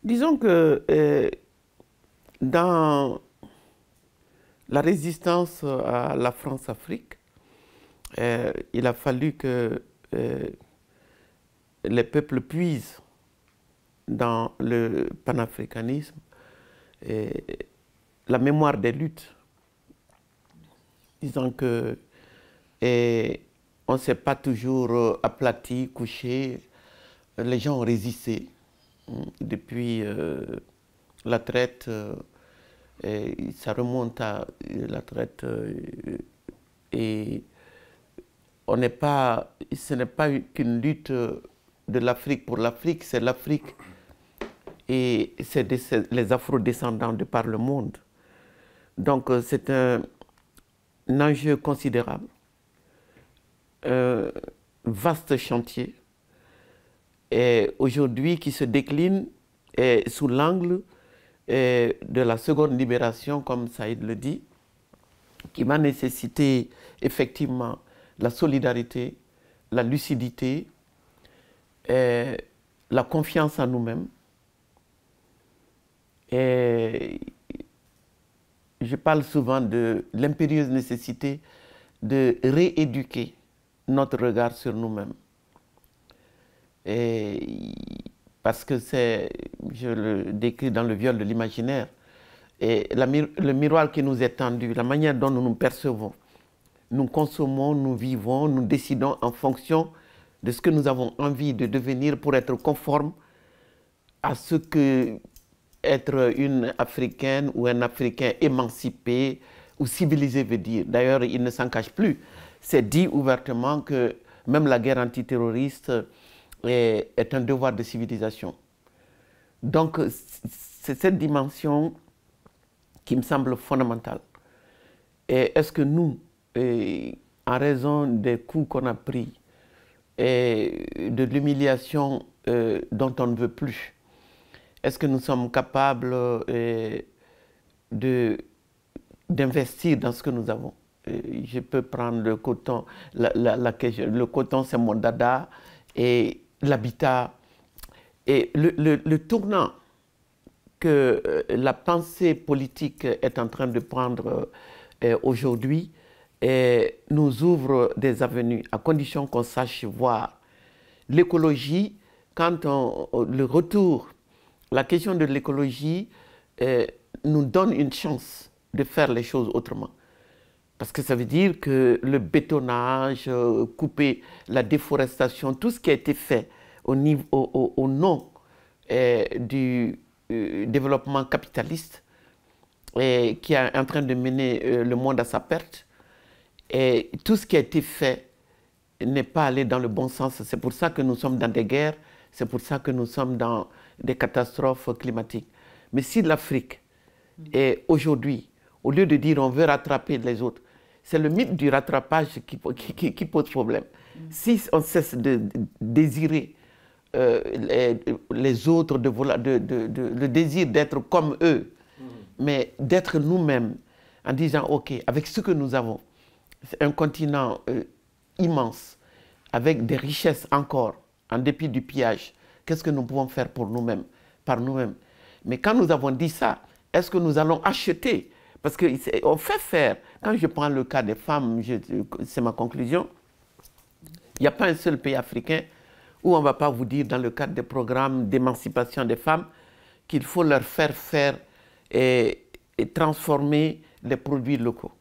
Disons que euh, dans la résistance à la France-Afrique, euh, il a fallu que euh, les peuples puisent dans le panafricanisme la mémoire des luttes disant que on ne s'est pas toujours euh, aplati, couché. Les gens ont résisté hein, depuis euh, la traite. Euh, ça remonte à la traite et on n'est pas, ce n'est pas qu'une lutte de l'Afrique pour l'Afrique, c'est l'Afrique et c'est les afro-descendants de par le monde. Donc c'est un, un enjeu considérable, un euh, vaste chantier, et aujourd'hui qui se décline sous l'angle de la seconde libération, comme Saïd le dit, qui va nécessiter effectivement la solidarité, la lucidité, la confiance en nous-mêmes je parle souvent de l'impérieuse nécessité de rééduquer notre regard sur nous-mêmes. parce que c'est, je le décris dans le viol de l'imaginaire, le miroir qui nous est tendu, la manière dont nous nous percevons, nous consommons, nous vivons, nous décidons en fonction de ce que nous avons envie de devenir pour être conforme à ce que être une Africaine ou un Africain émancipé ou civilisé veut dire. D'ailleurs, il ne s'en cache plus. C'est dit ouvertement que même la guerre antiterroriste est, un devoir de civilisation. Donc, c'est cette dimension qui me semble fondamentale. Et est-ce que nous, en raison des coups qu'on a pris et de l'humiliation euh, dont on ne veut plus, est-ce que nous sommes capables euh, de d'investir dans ce que nous avons Je peux prendre le coton. La, la, le coton, c'est mon dada. Et l'habitat. Et le, le, tournant que euh, la pensée politique est en train de prendre euh, aujourd'hui nous ouvre des avenues, à condition qu'on sache voir l'écologie quand le retour la question de l'écologie euh, nous donne une chance de faire les choses autrement. Parce que ça veut dire que le bétonnage, euh, couper la déforestation, tout ce qui a été fait au, nom euh, du développement capitaliste, qui est en train de mener le monde à sa perte, et tout ce qui a été fait n'est pas allé dans le bon sens. C'est pour ça que nous sommes dans des guerres, c'est pour ça que nous sommes dans des catastrophes climatiques. Mais si l'Afrique est aujourd'hui, au lieu de dire on veut rattraper les autres, c'est le mythe du rattrapage qui, pose problème. Si on cesse de désirer euh, les, autres, de, de, le désir d'être comme eux, mais d'être nous-mêmes, en disant, OK, avec ce que nous avons, c'est un continent euh, immense, avec des richesses encore, en dépit du pillage, Qu'est-ce que nous pouvons faire pour nous-mêmes, par nous-mêmes Mais quand nous avons dit ça, est-ce que nous allons acheter Parce qu'on fait faire. Quand je prends le cas des femmes, c'est ma conclusion, il n'y a pas un seul pays africain où on ne va pas vous dire, dans le cadre des programmes d'émancipation des femmes, qu'il faut leur faire faire et, transformer les produits locaux.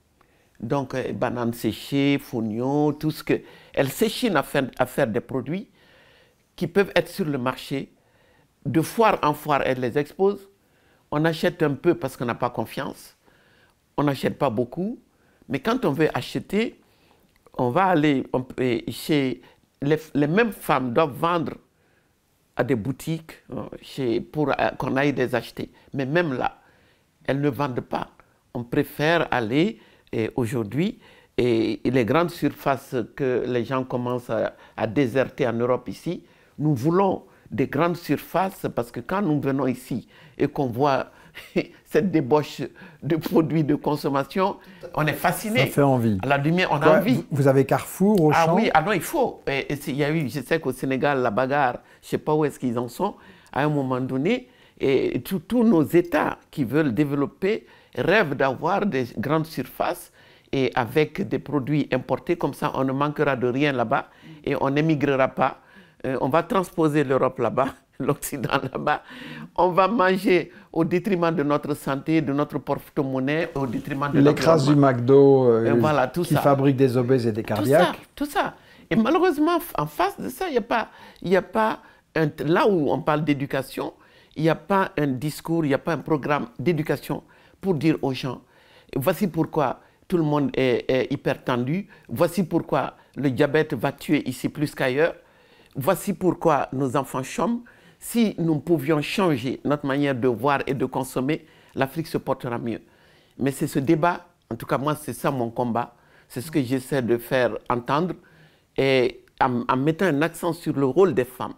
Donc, euh, bananes séchées, fournions, tout ce que... Elles s'échinent à faire, à faire des produits qui peuvent être sur le marché, de foire en foire, elles les expose. On achète un peu parce qu'on n'a pas confiance. On n'achète pas beaucoup. Mais quand on veut acheter, on va aller chez... Les, mêmes femmes doivent vendre à des boutiques euh, pour euh, qu'on aille les acheter. Mais même là, elles ne vendent pas. On préfère aller aujourd'hui et les grandes surfaces que les gens commencent à, déserter en Europe ici, nous voulons des grandes surfaces parce que quand nous venons ici et qu'on voit cette débauche de produits de consommation, on est fasciné. Ça fait envie. la lumière, on a envie. Vous avez Carrefour, au champ Ah oui, ah il faut. Et, il y a eu, je sais qu'au Sénégal, la bagarre, je ne sais pas où est-ce qu'ils en sont, à un moment donné, et tous nos États qui veulent développer rêvent d'avoir des grandes surfaces et avec des produits importés, comme ça on ne manquera de rien là-bas et on n'émigrera pas euh, on va transposer l'Europe là-bas, l'Occident là-bas. On va manger au détriment de notre santé, de notre porte-monnaie, au détriment de L'écrase du McDo euh, qui fabrique des obèses et des cardiaques. Tout ça, Et malheureusement, en face de ça, il n'y a pas, y a pas un, là où on parle d'éducation, il n'y a pas un discours, il n'y a pas un programme d'éducation pour dire aux gens, voici pourquoi tout le monde est, est hyper tendu, voici pourquoi le diabète va tuer ici plus qu'ailleurs, Voici pourquoi nos enfants chôment. Si nous pouvions changer notre manière de voir et de consommer, l'Afrique se portera mieux. Mais c'est ce débat, en tout cas moi c'est ça mon combat, c'est ce que j'essaie de faire entendre et en, en mettant un accent sur le rôle des femmes.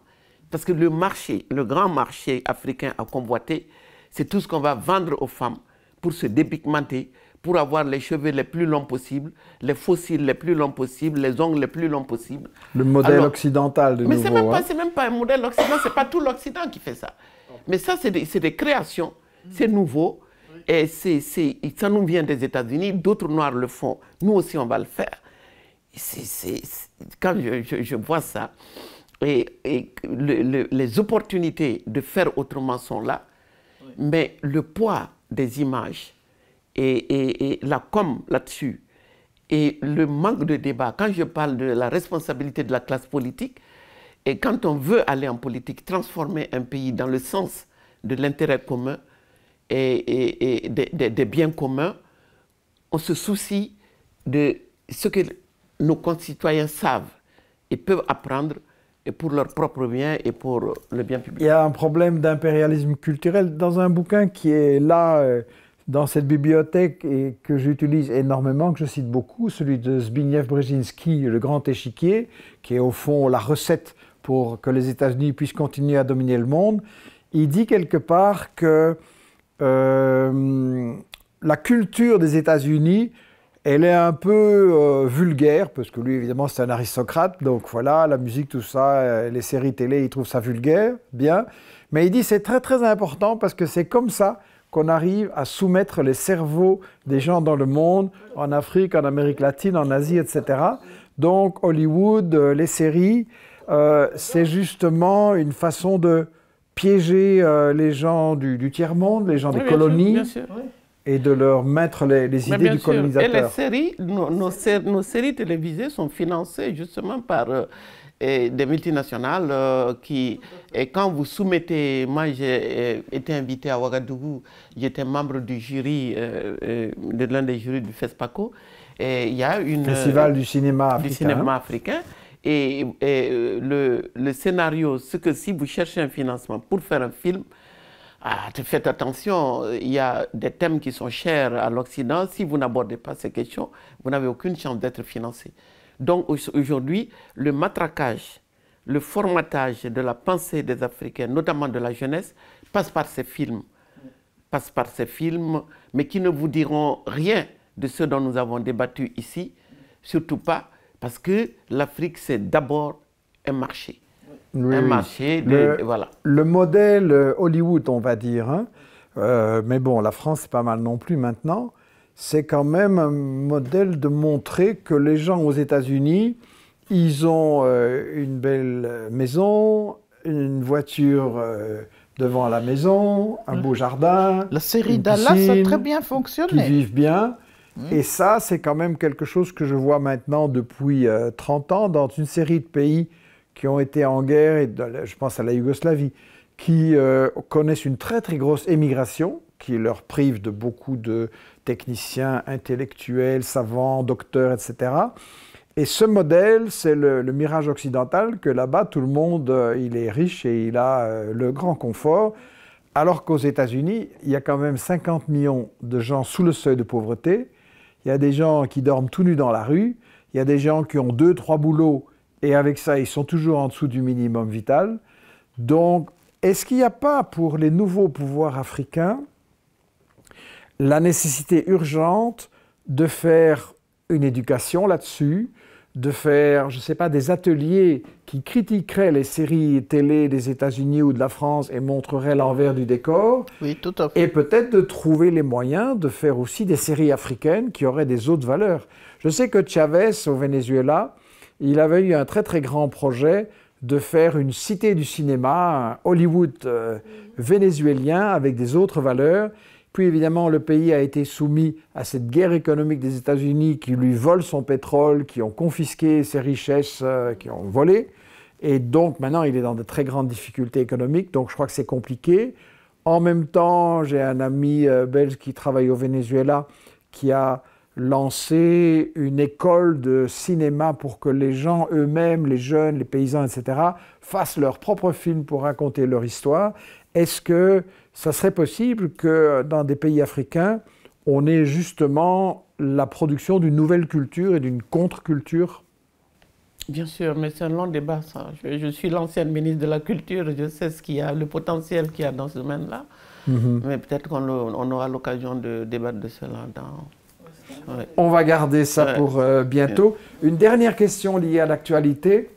Parce que le marché, le grand marché africain à convoiter, c'est tout ce qu'on va vendre aux femmes pour se dépigmenter, pour avoir les cheveux les plus longs possibles, les fossiles les plus longs possibles, les ongles les plus longs possibles. Le modèle occidental de mais nouveau. Mais hein. ce n'est même, pas un modèle occidental, ce n'est pas tout l'Occident qui fait ça. Mais ça, c'est des, créations, c'est nouveau, et ça nous vient des États-Unis, d'autres Noirs le font, nous aussi on va le faire. C'est quand je, vois ça, et, les opportunités de faire autrement sont là, mais le poids des images, et, et, et la com là-dessus et le manque de débat. Quand je parle de la responsabilité de la classe politique, et quand on veut aller en politique, transformer un pays dans le sens de l'intérêt commun et, des, biens communs, on se soucie de ce que nos concitoyens savent et peuvent apprendre et pour leur propre bien et pour le bien public. Il y a un problème d'impérialisme culturel. Dans un bouquin qui est là, euh, dans cette bibliothèque et que j'utilise énormément, que je cite beaucoup, celui de Zbigniew Brzezinski, Le Grand Échiquier, qui est au fond la recette pour que les États-Unis puissent continuer à dominer le monde, il dit quelque part que euh, la culture des États-Unis, elle est un peu euh, vulgaire, parce que lui, évidemment, c'est un aristocrate, donc voilà, la musique, tout ça, euh, les séries télé, il trouve ça vulgaire, bien. Mais il dit c'est très très important parce que c'est comme ça qu'on arrive à soumettre les cerveaux des gens dans le monde, en Afrique, en Amérique latine, en Asie, etc. Donc Hollywood, euh, les séries, euh, c'est justement une façon de piéger euh, les gens du, tiers-monde, les gens des colonies, et de leur mettre les, idées du colonisateur. Et les séries, nos, séries télévisées sont financées justement par des multinationales euh, qui... Et quand vous soumettez... Moi, j'ai euh, été invité à Ouagadougou. J'étais membre du jury, euh, de l'un des jurys du FESPACO. Et il y a une... Festival du cinéma africain. cinéma africain. Et, le, le, scénario, ce que si vous cherchez un financement pour faire un film, ah, faites attention, il y a des thèmes qui sont chers à l'Occident. Si vous n'abordez pas ces questions, vous n'avez aucune chance d'être financé. Donc aujourd'hui, le matraquage, le formatage de la pensée des Africains, notamment de la jeunesse, passe par ces films. Passe par ces films, mais qui ne vous diront rien de ce dont nous avons débattu ici, surtout pas, parce que l'Afrique, c'est d'abord un marché. un marché, le, modèle euh, Hollywood, on va dire. Hein, euh, mais bon, la France, c'est pas mal non plus maintenant c'est quand même un modèle de montrer que les gens aux États-Unis, ils ont euh, une belle maison, une voiture euh, devant la maison, un hein? beau jardin. La série Dallas a très bien fonctionné. Ils vivent bien. Hein? Et ça, c'est quand même quelque chose que je vois maintenant depuis 30 euh, ans dans une série de pays qui ont été en guerre, et je pense à la Yougoslavie, qui connaissent une très très grosse émigration qui leur prive de beaucoup de techniciens intellectuels, savants, docteurs, etc. Et ce modèle, c'est le, mirage occidental que là-bas, tout le monde, euh, il est riche et il a euh, le grand confort, alors qu'aux États-Unis, il y a quand même 50 millions de gens sous le seuil de pauvreté, il y a des gens qui dorment tout nus dans la rue, il y a des gens qui ont deux, trois boulots, et avec ça, ils sont toujours en dessous du minimum vital. Donc, est-ce qu'il n'y a pas pour les nouveaux pouvoirs africains la nécessité urgente de faire une éducation là-dessus, de faire, je ne sais pas, des ateliers qui critiqueraient les séries télé des États-Unis ou de la France et montreraient l'envers du décor. Oui, tout à fait. Et peut-être de trouver les moyens de faire aussi des séries africaines qui auraient des autres valeurs. Je sais que Chavez, au Venezuela, il avait eu un très très grand projet de faire une cité du cinéma, un Hollywood euh, vénézuélien avec des autres valeurs. Puis évidemment, le pays a été soumis à cette guerre économique des États-Unis qui lui vole son pétrole, qui ont confisqué ses richesses, euh, qui ont volé. Et donc maintenant, il est dans de très grandes difficultés économiques. Donc je crois que c'est compliqué. En même temps, j'ai un ami euh, belge qui travaille au Venezuela qui a lancé une école de cinéma pour que les gens eux-mêmes, les jeunes, les paysans, etc., fassent leurs propre film pour raconter leur histoire. Est-ce que ça serait possible que dans des pays africains, on ait justement la production d'une nouvelle culture et d'une contre-culture Bien sûr, mais c'est un long débat, ça. Je, suis l'ancienne ministre de la Culture, je sais ce qu'il y a, le potentiel qu'il y a dans ce domaine-là. Mhm. Mais peut-être qu'on aura l'occasion de débattre de cela dans... On va garder ça pour euh, bientôt. Une dernière question liée à l'actualité.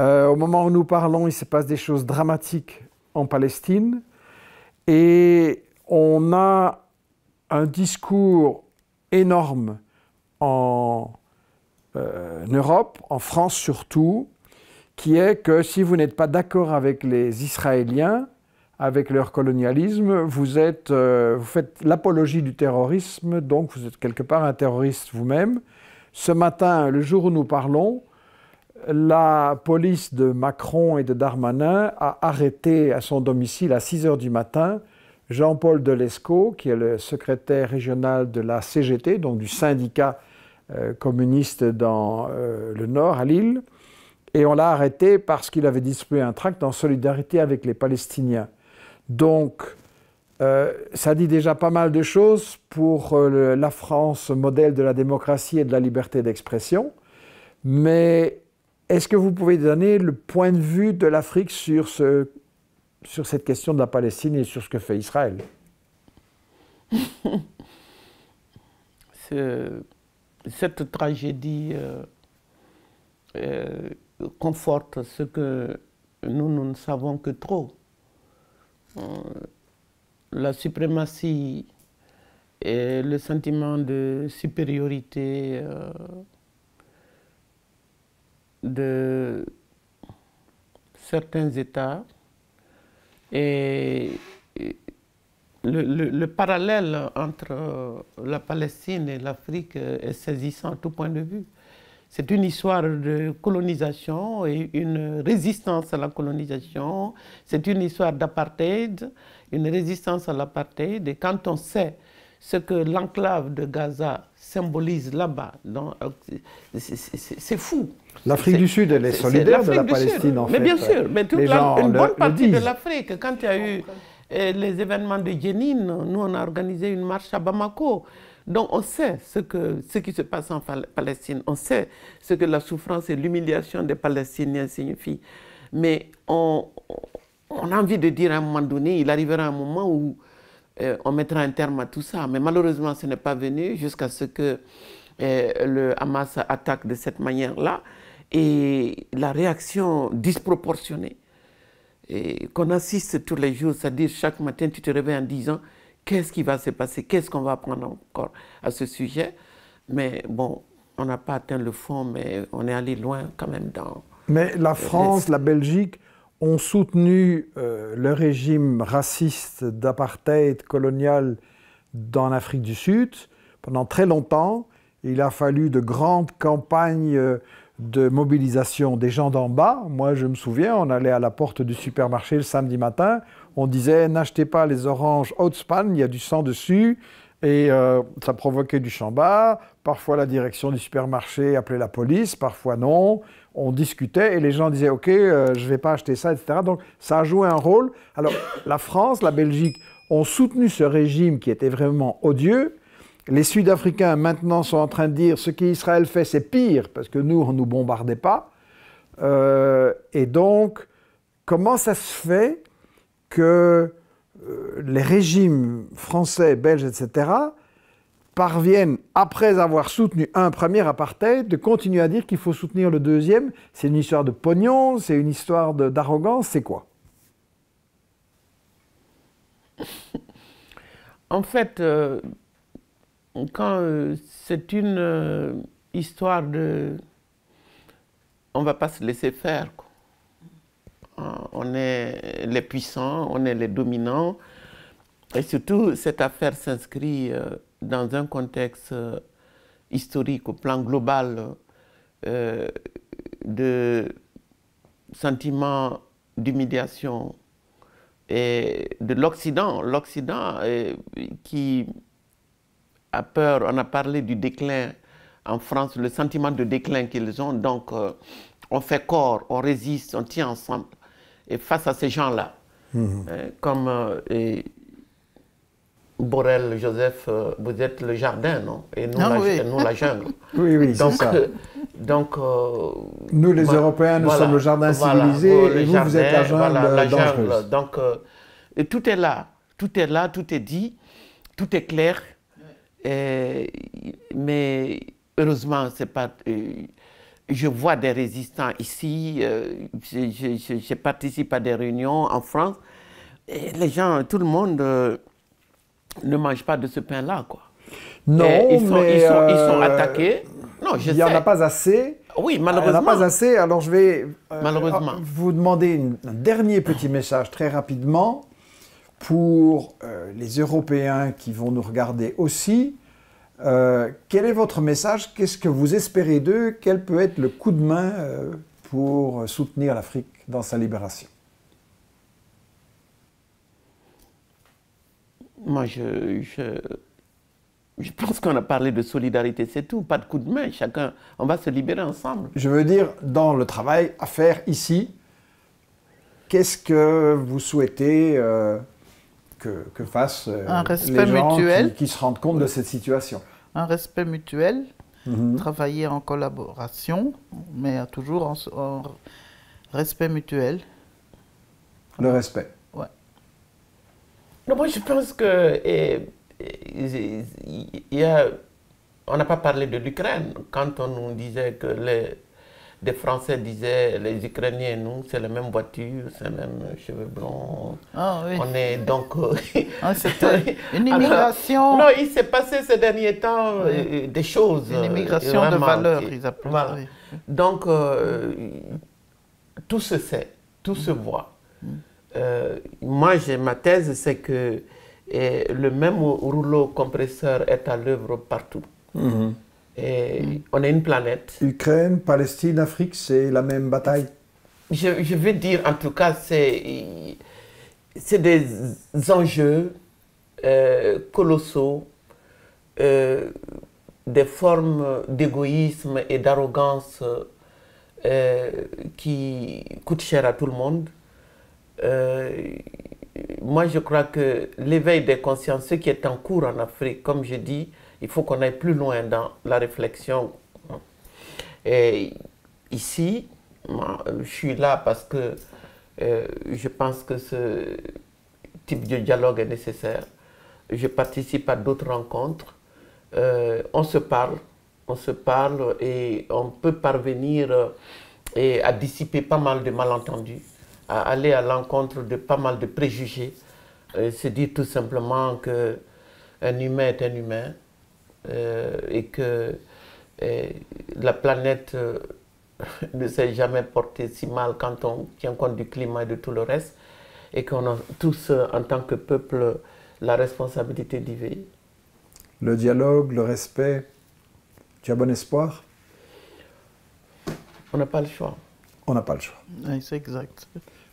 Euh, au moment où nous parlons, il se passe des choses dramatiques en Palestine. Et on a un discours énorme en, euh, Europe, en France surtout, qui est que si vous n'êtes pas d'accord avec les Israéliens, avec leur colonialisme, vous, êtes, euh, vous faites l'apologie du terrorisme, donc vous êtes quelque part un terroriste vous-même. Ce matin, le jour où nous parlons, la police de Macron et de Darmanin a arrêté à son domicile à 6 heures du matin Jean-Paul Delescot, qui est le secrétaire régional de la CGT, donc du syndicat euh, communiste dans euh, le Nord, à Lille. Et on l'a arrêté parce qu'il avait distribué un tract en solidarité avec les Palestiniens. Donc, euh, ça dit déjà pas mal de choses pour la France modèle de la démocratie et de la liberté d'expression. Mais est-ce que vous pouvez donner le point de vue de l'Afrique sur, ce, sur cette question de la Palestine et sur ce que fait Israël Cette tragédie euh, euh, conforte ce que nous, nous ne savons que trop. Euh, la suprématie et le sentiment de supériorité de certains États et le, parallèle entre euh, la Palestine et l'Afrique est saisissant à tout point de vue. C'est une histoire de colonisation et une résistance à la colonisation. C'est une histoire d'apartheid, une résistance à l'apartheid. Et quand on sait ce que l'enclave de Gaza symbolise là-bas. C'est fou. L'Afrique du Sud, elle est solidaire de la Palestine, en fait. Mais bien sûr, mais toute une bonne partie de l'Afrique, quand il y a eu euh, les événements de Jenin, nous, on a organisé une marche à Bamako. Donc on sait ce, que, ce qui se passe en Palestine, on sait ce que la souffrance et l'humiliation des Palestiniens signifient. Mais on, on, a envie de dire à un moment donné, il arrivera un moment où euh, on mettra un terme à tout ça. Mais malheureusement, ce n'est pas venu jusqu'à ce que euh, le Hamas attaque de cette manière-là. Et la réaction disproportionnée qu'on assiste tous les jours, c'est-à-dire chaque matin, tu te réveilles en disant qu'est-ce qui va se passer, qu'est-ce qu'on va apprendre encore à ce sujet. Mais bon, on n'a pas atteint le fond, mais on est allé loin quand même dans... Mais la France, la Belgique ont soutenu euh, le régime raciste d'apartheid colonial dans l'Afrique du Sud pendant très longtemps. Il a fallu de grandes campagnes euh, de mobilisation des gens d'en bas. Moi, je me souviens, on allait à la porte du supermarché le samedi matin, on disait n'achetez pas les oranges Outspan, il y a du sang dessus. Et euh, ça provoquait du chambard. Parfois, la direction du supermarché appelait la police, parfois non on discutait et les gens disaient OK, euh, je ne vais pas acheter ça, etc. Donc ça a joué un rôle. Alors la France, la Belgique ont soutenu ce régime qui était vraiment odieux. Les Sud-Africains maintenant sont en train de dire ce qu'Israël fait, c'est pire parce que nous, on ne nous bombardait pas. Euh, et donc, comment ça se fait que euh, les régimes français, belges, etc., parviennent, après avoir soutenu un premier apartheid, de continuer à dire qu'il faut soutenir le deuxième C'est une histoire de pognon C'est une histoire d'arrogance C'est quoi En fait, euh, quand euh, c'est une euh, histoire de... On ne va pas se laisser faire. On est les puissants, on est les dominants. Et surtout, cette affaire s'inscrit dans un contexte euh, historique, au plan global, euh, de sentiments d'humiliation et de l'Occident, l'Occident euh, qui a peur, on a parlé du déclin en France, le sentiment de déclin qu'ils ont, donc on fait corps, on résiste, on tient ensemble. Et face à ces gens-là, mmh. comme Borel, Joseph, euh, vous êtes le jardin, non Et nous, ah la, jungle. oui, oui, c'est donc, euh, euh, nous, les Européens, nous sommes le jardin civilisé, oh, et vous, vous êtes la jungle, dangereuse. Donc, tout est là, tout est là, tout est dit, tout est clair. mais heureusement, c'est pas. je vois des résistants ici, je, participe à des réunions en France. les gens, tout le monde ne mangent pas de ce pain-là, quoi. Non, ils sont, euh, attaqués. Non, je Il n'y en a pas assez. Oui, malheureusement. Il n'y en a pas assez. Alors, je vais euh, malheureusement. vous demander un dernier petit ah. message très rapidement pour euh, les Européens qui vont nous regarder aussi. quel est votre message Qu'est-ce que vous espérez d'eux Quel peut être le coup de main pour soutenir l'Afrique dans sa libération Moi, je, je, pense qu'on a parlé de solidarité, c'est tout. Pas de coup de main, chacun, on va se libérer ensemble. Je veux dire, dans le travail à faire ici, qu'est-ce que vous souhaitez euh, que, que fassent euh, les gens Qui, se rendent compte de cette situation Un respect mutuel, mhm. travailler en collaboration, mais toujours en respect mutuel. Le respect. Non, moi, je pense que. Et, eh, eh, y a, on n'a pas parlé de l'Ukraine. Quand on nous disait que les, des Français disaient les Ukrainiens, nous, c'est la même voiture, c'est le même cheveux blonds. Ah, oui. On est donc. Ah, euh, une immigration. non, il s'est passé ces derniers temps euh, euh, des choses. Une immigration de valeur, ils appellent. Donc, tout se sait, tout se voit euh, moi, ma thèse, c'est que le même rouleau compresseur est à l'œuvre partout. Mhm. Et, On est une planète. Ukraine, Palestine, Afrique, c'est la même bataille je, veux dire, en tout cas, c'est des enjeux euh, colossaux, euh, des formes d'égoïsme et d'arrogance euh, qui coûtent cher à tout le monde. Euh, moi, je crois que l'éveil des consciences, ce qui est en cours en Afrique, comme je dis, il faut qu'on aille plus loin dans la réflexion. Et ici, je suis là parce que euh, je pense que ce type de dialogue est nécessaire. Je participe à d'autres rencontres. Euh, on se parle, on se parle et on peut parvenir et à dissiper pas mal de malentendus à aller à l'encontre de pas mal de préjugés. Euh, c'est se dire tout simplement qu'un humain est un humain euh, et que euh, la planète ne s'est jamais portée si mal quand on tient compte du climat et de tout le reste et qu'on a tous, en tant que peuple, la responsabilité d'y veiller. Le dialogue, le respect, tu as bon espoir On n'a pas le choix. On n'a pas le choix. c'est exact.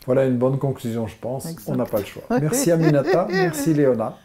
Voilà une bonne conclusion, je pense. On n'a pas le choix. Merci Aminata, merci Léona.